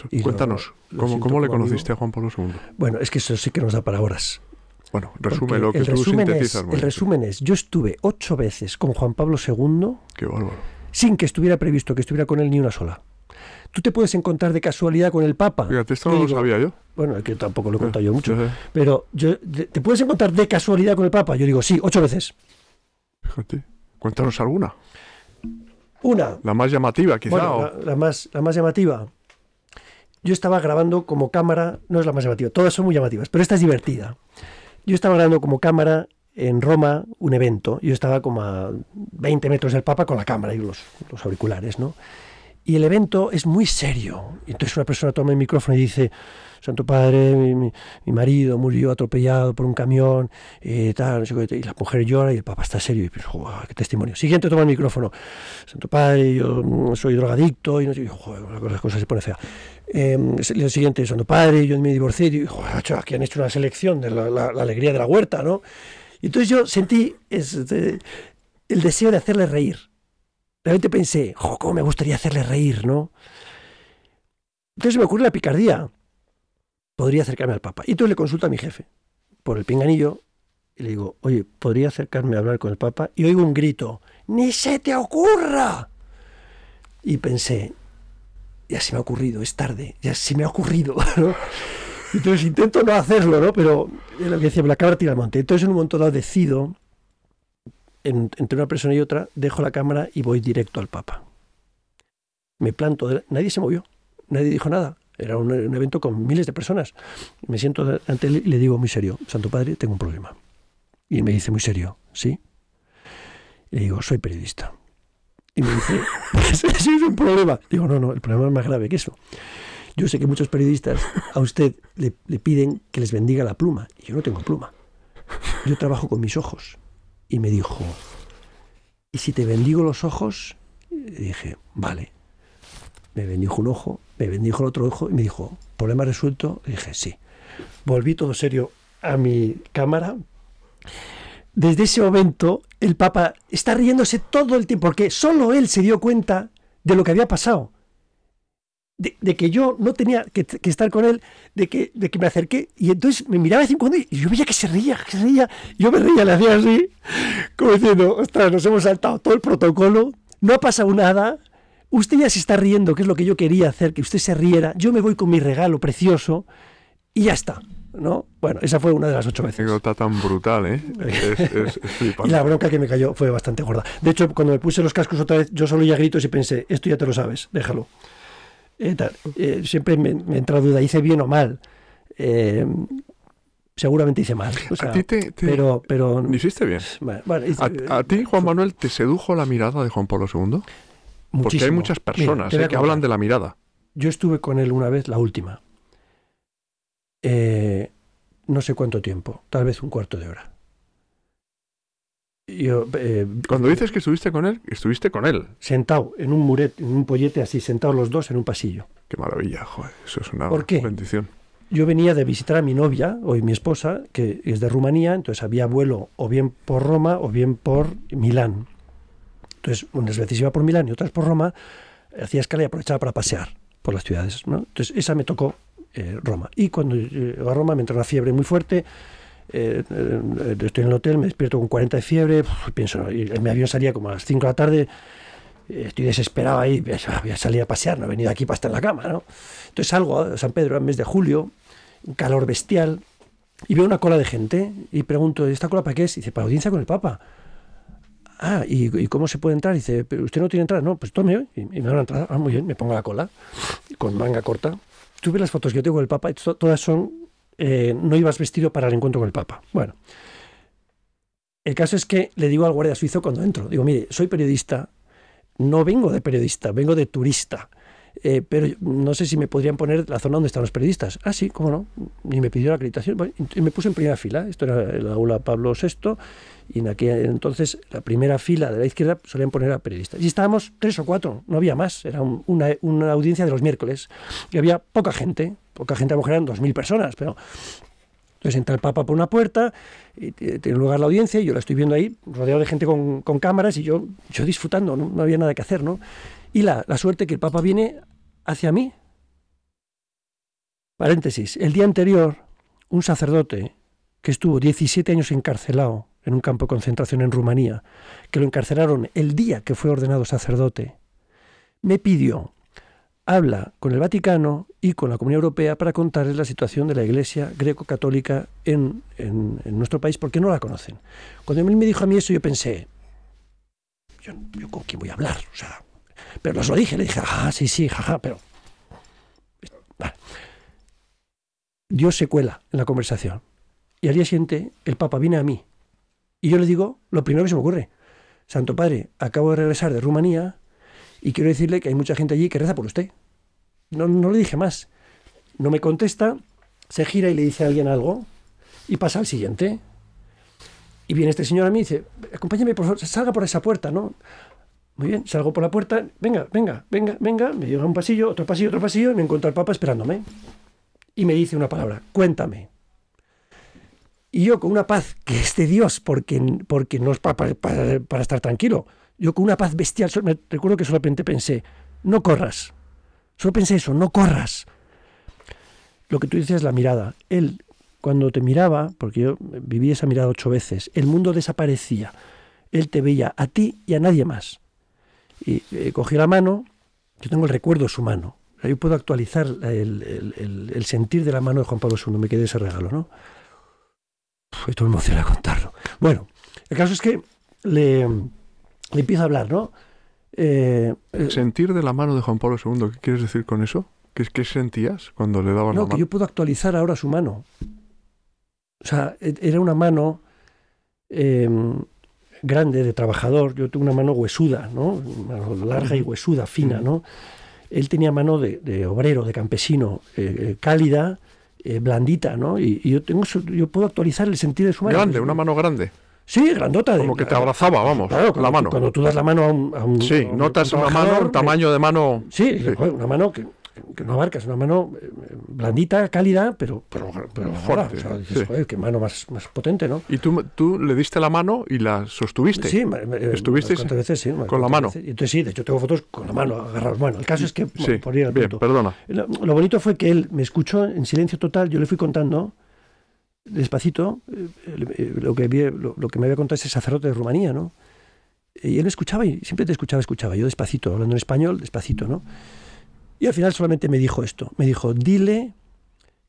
Y Cuéntanos, ¿cómo, le conociste a Juan Pablo II? Bueno, es que eso sí que nos da para horas. Bueno, resume lo que tú sintetizas. el resumen es, yo estuve ocho veces con Juan Pablo II. Sin que estuviera previsto que estuviera con él ni una sola tú te puedes encontrar de casualidad con el Papa. Fíjate, esto no lo sabía yo. Bueno, que tampoco lo he contado yo eh, mucho. Pero yo, te puedes encontrar de casualidad con el Papa. Yo digo, sí, ocho veces. Cuéntanos alguna. Una. La más llamativa, quizá. la, más, la más llamativa. Yo estaba grabando como cámara, no es la más llamativa, todas son muy llamativas, pero esta es divertida. Yo estaba grabando como cámara en Roma un evento, yo estaba como a 20 metros del Papa con la cámara y los, los auriculares, ¿no? Y el evento es muy serio. Entonces una persona toma el micrófono y dice, Santo Padre, mi, marido murió atropellado por un camión, eh, tal, y la mujer llora y el papá está serio. Y ¡pues qué testimonio. Siguiente toma el micrófono. Santo Padre, yo mm, soy drogadicto y no sé, joder, las cosas se pone fea. Eh, em, el siguiente, Santo Padre, yo me divorcié y joder, aquí han hecho una selección de la, alegría de la huerta, ¿no? Y entonces yo sentí este, el deseo de hacerle reír. Realmente pensé, ¡joder, cómo me gustaría hacerle reír, ¿no? Entonces me ocurre la picardía podría acercarme al Papa. Y entonces le consulto a mi jefe por el pinganillo y le digo, oye, podría acercarme a hablar con el Papa. Y oigo un grito, ¡ni se te ocurra! Y pensé, ya se me ha ocurrido, es tarde, ya se me ha ocurrido. (laughs) Entonces intento no hacerlo, ¿no? Pero decía, la cámara tira al monte. Entonces en un momento dado decido, entre una persona y otra, dejo la cámara y voy directo al Papa. Me planto, nadie se movió, nadie dijo nada. Era un, evento con miles de personas. Me siento ante él y le digo muy serio, Santo Padre, tengo un problema. Y me dice muy serio, ¿sí? le digo, soy periodista. Y me dice, (laughs) ese pues es un problema. Digo, no, no, el problema es más grave que eso. Yo sé que muchos periodistas a usted le, piden que les bendiga la pluma. Y yo no tengo pluma. Yo trabajo con mis ojos. Y me dijo, ¿y si te bendigo los ojos? Y dije, vale. Me bendijo un ojo me bendijo el otro ojo y me dijo, ¿problema resuelto? Y dije, sí. Volví todo serio a mi cámara. Desde ese momento, el Papa está riéndose todo el tiempo, porque solo él se dio cuenta de lo que había pasado. De, que yo no tenía que, estar con él, de que, de que, me acerqué. Y entonces me miraba de vez en cuando y yo veía que se reía, que se reía. Yo me reía, le hacía así, como diciendo, ostras, nos hemos saltado todo el protocolo, no ha pasado nada, Usted ya se está riendo, que es lo que yo quería hacer, que usted se riera. Yo me voy con mi regalo precioso y ya está. ¿no? Bueno, esa fue una de las ocho veces. nota tan brutal, ¿eh? (laughs) Es, la bronca que me cayó fue bastante gorda. De hecho, cuando me puse los cascos otra vez, yo solo ya gritos y pensé, esto ya te lo sabes, déjalo. Eh, eh, siempre me, entra duda, hice bien o mal. Eh, seguramente hice mal. O pero, hiciste bien. ¿A, a ti, Juan Manuel, te sedujo la mirada de Juan Pablo II? Porque hay muchas personas eh, que hablan de la mirada. Yo estuve con él una vez, la última. Eh, no sé cuánto tiempo, tal vez un cuarto de hora. Eh, Cuando dices que estuviste con él, estuviste con él. Sentado en un muret, en un pollete así, sentados los dos en un pasillo. Qué maravilla, joder, eso es una bendición. Yo venía de visitar a mi novia, hoy mi esposa, que es de Rumanía, entonces había vuelo o bien por Roma o bien por Milán. Entonces, unas veces iba por Milán y otras por Roma, hacía escala y aprovechaba para pasear por las ciudades. Entonces, esa me tocó eh, Roma. Y cuando llego a Roma me entra una fiebre muy fuerte. Eh, eh, estoy en el hotel, me despierto con 40 de fiebre. pienso, mi avión salía como a las 5 de la tarde. Estoy desesperado ahí, voy a salir a pasear, no he venido aquí para estar en la cama, ¿no? Entonces salgo a San Pedro en mes de julio, calor bestial, y veo una cola de gente y pregunto, ¿esta cola para qué es? Y dice, para audiencia con el Papa ah, ¿y, cómo se puede entrar? dice, ¿Pero usted no tiene entrada. No, pues tome y, y me da una entrada. Ah, muy bien, me pongo la cola, con manga corta. Tuve las fotos que yo tengo del Papa, y todas son, eh, no ibas vestido para el encuentro con el Papa. Bueno, el caso es que le digo al guardia suizo cuando entro, digo, mire, soy periodista, no vengo de periodista, vengo de turista. Eh, pero no sé si me podrían poner la zona donde están los periodistas. Ah, sí, cómo no. Y me pidió la acreditación. y me puse en primera fila. Esto era el aula Pablo VI. Y en aquel entonces, la primera fila de la izquierda solían poner a periodistas. Y estábamos tres o cuatro, no había más. Era una, una, audiencia de los miércoles. Y había poca gente. Poca gente, a lo mejor eran dos mil personas, pero entonces entra el Papa por una puerta, y tiene lugar la audiencia, y yo la estoy viendo ahí, rodeado de gente con, con cámaras, y yo, yo disfrutando, no, no, había nada que hacer, ¿no? Y la, suerte que el Papa viene hacia mí. Paréntesis. El día anterior, un sacerdote que estuvo 17 años encarcelado en un campo de concentración en Rumanía, que lo encarcelaron el día que fue ordenado sacerdote, me pidió, habla con el Vaticano y con la Comunidad Europea para contarles la situación de la Iglesia greco-católica en, en, nuestro país, porque no la conocen. Cuando él me dijo a mí eso, yo pensé, yo, yo con quién voy a hablar, o sea, pero se lo dije, le dije, ah, sí, sí, jaja, pero... Dios se cuela en la conversación. Y al día siguiente el Papa viene a mí. Y yo le digo lo primero que se me ocurre. Santo Padre, acabo de regresar de Rumanía y quiero decirle que hay mucha gente allí que reza por usted. No, no le dije más. No me contesta, se gira y le dice a alguien algo y pasa al siguiente. Y viene este señor a mí y dice, acompáñame, por favor, salga por esa puerta, ¿no? Muy bien, salgo por la puerta, venga, venga, venga, venga, me llega un pasillo, otro pasillo, otro pasillo, y me encuentro al Papa esperándome. Y me dice una palabra, cuéntame. Y yo con una paz que es de Dios, porque, porque no es para, para, para estar tranquilo, yo con una paz bestial, me recuerdo que solamente pensé, no corras. Solo pensé eso, no corras. Lo que tú dices es la mirada. Él, cuando te miraba, porque yo viví esa mirada ocho veces, el mundo desaparecía. Él te veía a ti y a nadie más. Y eh, cogí la mano, yo tengo el recuerdo de su mano. yo puedo actualizar el, sentir de la mano de Juan Pablo II, me quedé ese regalo, ¿no? Estoy esto me emociona contarlo. Bueno, el caso es que le, empiezo a hablar, ¿no? el eh, eh, sentir de la mano de Juan Pablo II, ¿qué quieres decir con eso? ¿Qué, sentías cuando le daban la mano? No, que yo puedo actualizar ahora su mano. O sea, e, era una mano em, grande, de trabajador. Yo tengo una mano huesuda, ¿no? larga y huesuda, fina, ¿no? Él tenía mano de, obrero, de campesino, eh, eh, cálida, eh, blandita, ¿no? Y, yo tengo yo puedo actualizar el sentido de su mano. Grande, una mano grande. Sí, grandota. De, como que te abrazaba, vamos, claro, la mano. Cuando tú das la mano a un... A sí, notas una mano, un tamaño de mano... sí. una mano que que no abarca, una mano eh, blandita, cálida, pero, pero, qué mano más, potente, ¿no? Y tú, tú le diste la mano y la sostuviste. Sí, eh, estuviste veces, con la mano. Entonces sí, de hecho tengo fotos con la mano agarradas. Bueno, el caso es que sí, por ir al perdona. Eh, lo, bonito fue que él me escuchó en silencio total, yo le fui contando despacito lo que, vi, lo, que me había contado ese sacerdote de Rumanía, ¿no? Y él escuchaba y siempre te escuchaba, escuchaba. Yo despacito, hablando en español, despacito, ¿no? Y al final solamente me dijo esto, me dijo, dile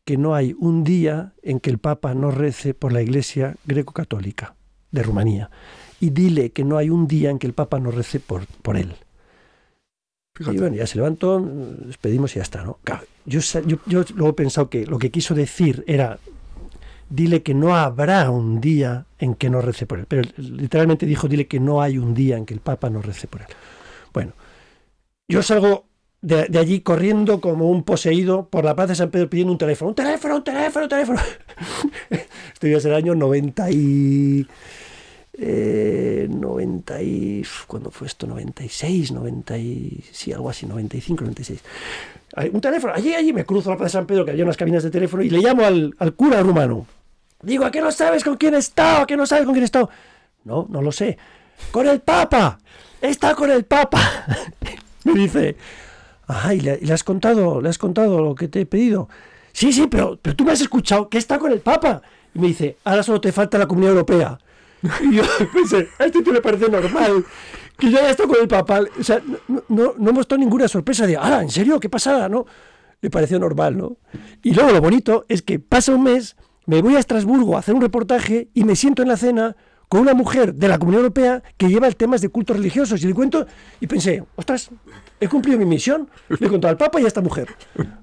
que no hay un día en que el Papa no rece por la Iglesia greco-católica de Rumanía. Y dile que no hay un día en que el Papa no rece por, él. Y bueno, ya se levantó, despedimos y ya está, ¿no? yo, yo luego he pensado que lo que quiso decir era, dile que no habrá un día en que no rece por él. Pero literalmente dijo, dile que no hay un día en que el Papa no rece por él. Bueno, yo salgo de, allí corriendo como un poseído por la Plaza de San Pedro pidiendo un teléfono. Un teléfono, un teléfono, un teléfono. (laughs) Esto iba a ser el año 90 y... Eh, y... ¿Cuándo fue esto? 96, 90 y... Sí, algo así, 95, 96. Un teléfono, allí, allí me cruzo la plaza de San Pedro, que había unas cabinas de teléfono, y le llamo al, al cura rumano. Digo, ¿a qué no sabes con quién está estado? ¿A qué no sabes con quién he No, no lo sé. ¡Con el Papa! está con el Papa! (laughs) me dice, Ay, ¿y le, has contado, le has contado lo que te he pedido. Sí, sí, pero, pero tú me has escuchado que está con el Papa. Y me dice, ahora solo te falta la Comunidad Europea. (laughs) Y yo (laughs) pensé, a este tío le parece normal que yo haya estado con el Papa. O sea, no, no, no mostró ninguna sorpresa de, ah, ¿en serio? ¿Qué pasada? ¿No? Le pareció normal, ¿no? Y luego lo bonito es que pasa un mes, me voy a Estrasburgo a hacer un reportaje y me siento en la cena con una mujer de la Comunidad Europea que lleva el tema de cultos religiosos. Y le cuento, y pensé, ostras, he cumplido mi misión, le he contado al Papa y a esta mujer.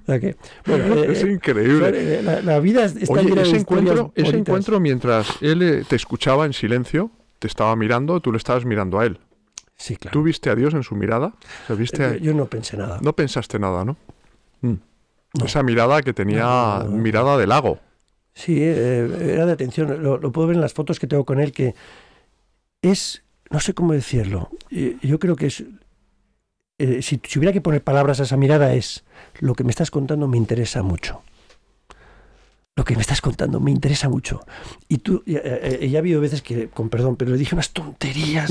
es increíble. La, vida está ese encuentro, Ese encuentro, mientras él eh, te escuchaba en silencio, te estaba mirando, tú le estabas mirando a él. Sí, claro. ¿Tú viste a Dios en su mirada? Eh, yo no pensé nada. No pensaste nada, ¿no? Esa mirada que tenía, mirada del lago. Sí, eh, eh, era de atención. Lo, puedo ver en las fotos que tengo con él, que es, no sé cómo decirlo, yo creo que es, eh, si, hubiera que poner palabras a esa mirada, es, lo que me estás contando me interesa mucho. Lo que me estás contando me interesa mucho. Y tú, ella ya ha habido veces que, con perdón, pero le dije unas tonterías.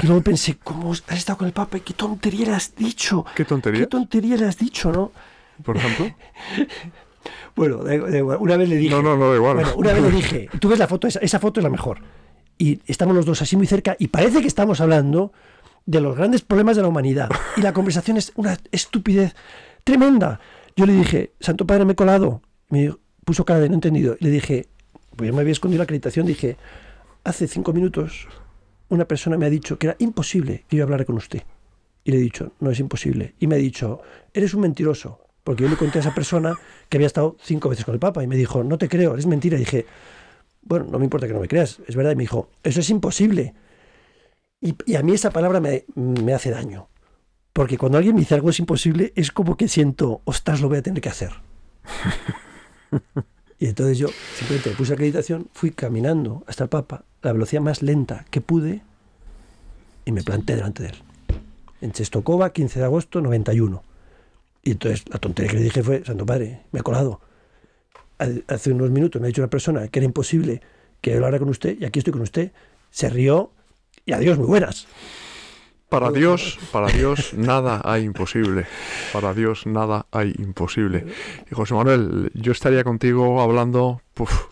que luego pensé, ¿cómo has estado con el Papa? ¿Qué tontería le has dicho? ¿Qué tontería? ¿Qué tontería le has dicho, no? Por ejemplo. (laughs) Bueno, una vez le dije. No, no, no, igual. una vez le (laughs) dije, tú ves la foto, esa, esa foto es la mejor. Y estamos los dos así muy cerca y parece que estamos hablando de los grandes problemas de la humanidad. Y la conversación es una estupidez tremenda. Yo le dije, Santo Padre, me he colado. Me puso cara de no entendido. Le dije, pues yo me había escondido la acreditación, dije, hace cinco minutos una persona me ha dicho que era imposible que yo hablara con usted. Y le he dicho, no es imposible. Y me ha dicho, eres un mentiroso porque yo le conté a esa persona que había estado cinco veces con el Papa y me dijo, no te creo, es mentira. Y dije, bueno, no me importa que no me creas, es verdad. Y me dijo, eso es imposible. Y, a mí esa palabra me, me, hace daño. Porque cuando alguien me dice algo es imposible, es como que siento, ostras, lo voy a tener que hacer. (laughs) y entonces yo simplemente puse acreditación, fui caminando hasta el Papa, la velocidad más lenta que pude, y me planté delante de él. En Chestokova, 15 de agosto, 91. Y entonces la tontería que le dije fue, Santo Padre, me ha colado. Hace unos minutos me ha dicho una persona que era imposible que hablara con usted y aquí estoy con usted. Se rió y adiós, muy buenas. Para Dios, para Dios nada hay imposible. Para Dios nada hay imposible. Y José Manuel, yo estaría contigo hablando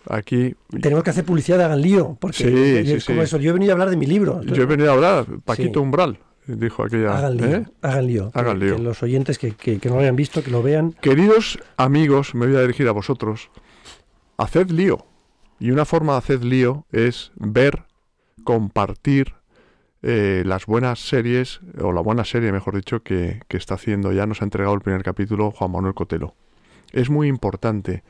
aquí... Tenemos que hacer publicidad, hagan lío, porque es como eso. Yo he venido a hablar de mi libro. Yo he venido a hablar, Paquito Umbral dijo aquella. Hagan lío. ¿eh? Hagan lío. los oyentes que, no lo hayan visto, que lo vean. Queridos amigos, me voy a dirigir a vosotros. Haced lío. Y una forma de hacer lío es ver, compartir eh, las buenas series, o la buena serie, mejor dicho, que, está haciendo. Ya nos ha entregado el primer capítulo Juan Manuel Cotelo. Es muy importante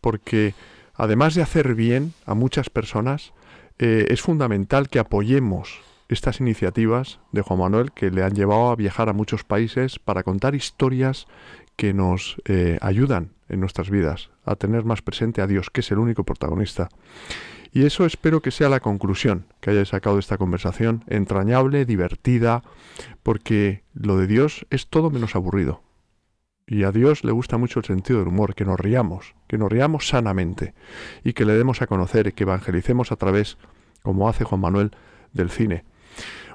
porque además de hacer bien a muchas personas, eh, es fundamental que apoyemos estas iniciativas de Juan Manuel que le han llevado a viajar a muchos países para contar historias que nos eh, ayudan en nuestras vidas a tener más presente a Dios, que es el único protagonista. Y eso espero que sea la conclusión que hayáis sacado de esta conversación, entrañable, divertida, porque lo de Dios es todo menos aburrido. Y a Dios le gusta mucho el sentido del humor, que nos riamos, que nos riamos sanamente y que le demos a conocer, que evangelicemos a través, como hace Juan Manuel, del cine,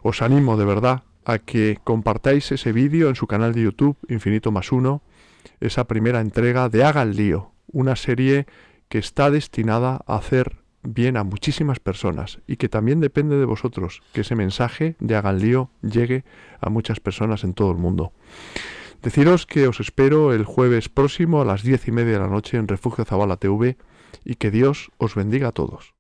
os animo de verdad a que compartáis ese vídeo en su canal de YouTube Infinito más uno, esa primera entrega de Hagan lío, una serie que está destinada a hacer bien a muchísimas personas y que también depende de vosotros que ese mensaje de Hagan Lío llegue a muchas personas en todo el mundo. Deciros que os espero el jueves próximo a las diez y media de la noche en Refugio Zabala TV y que Dios os bendiga a todos.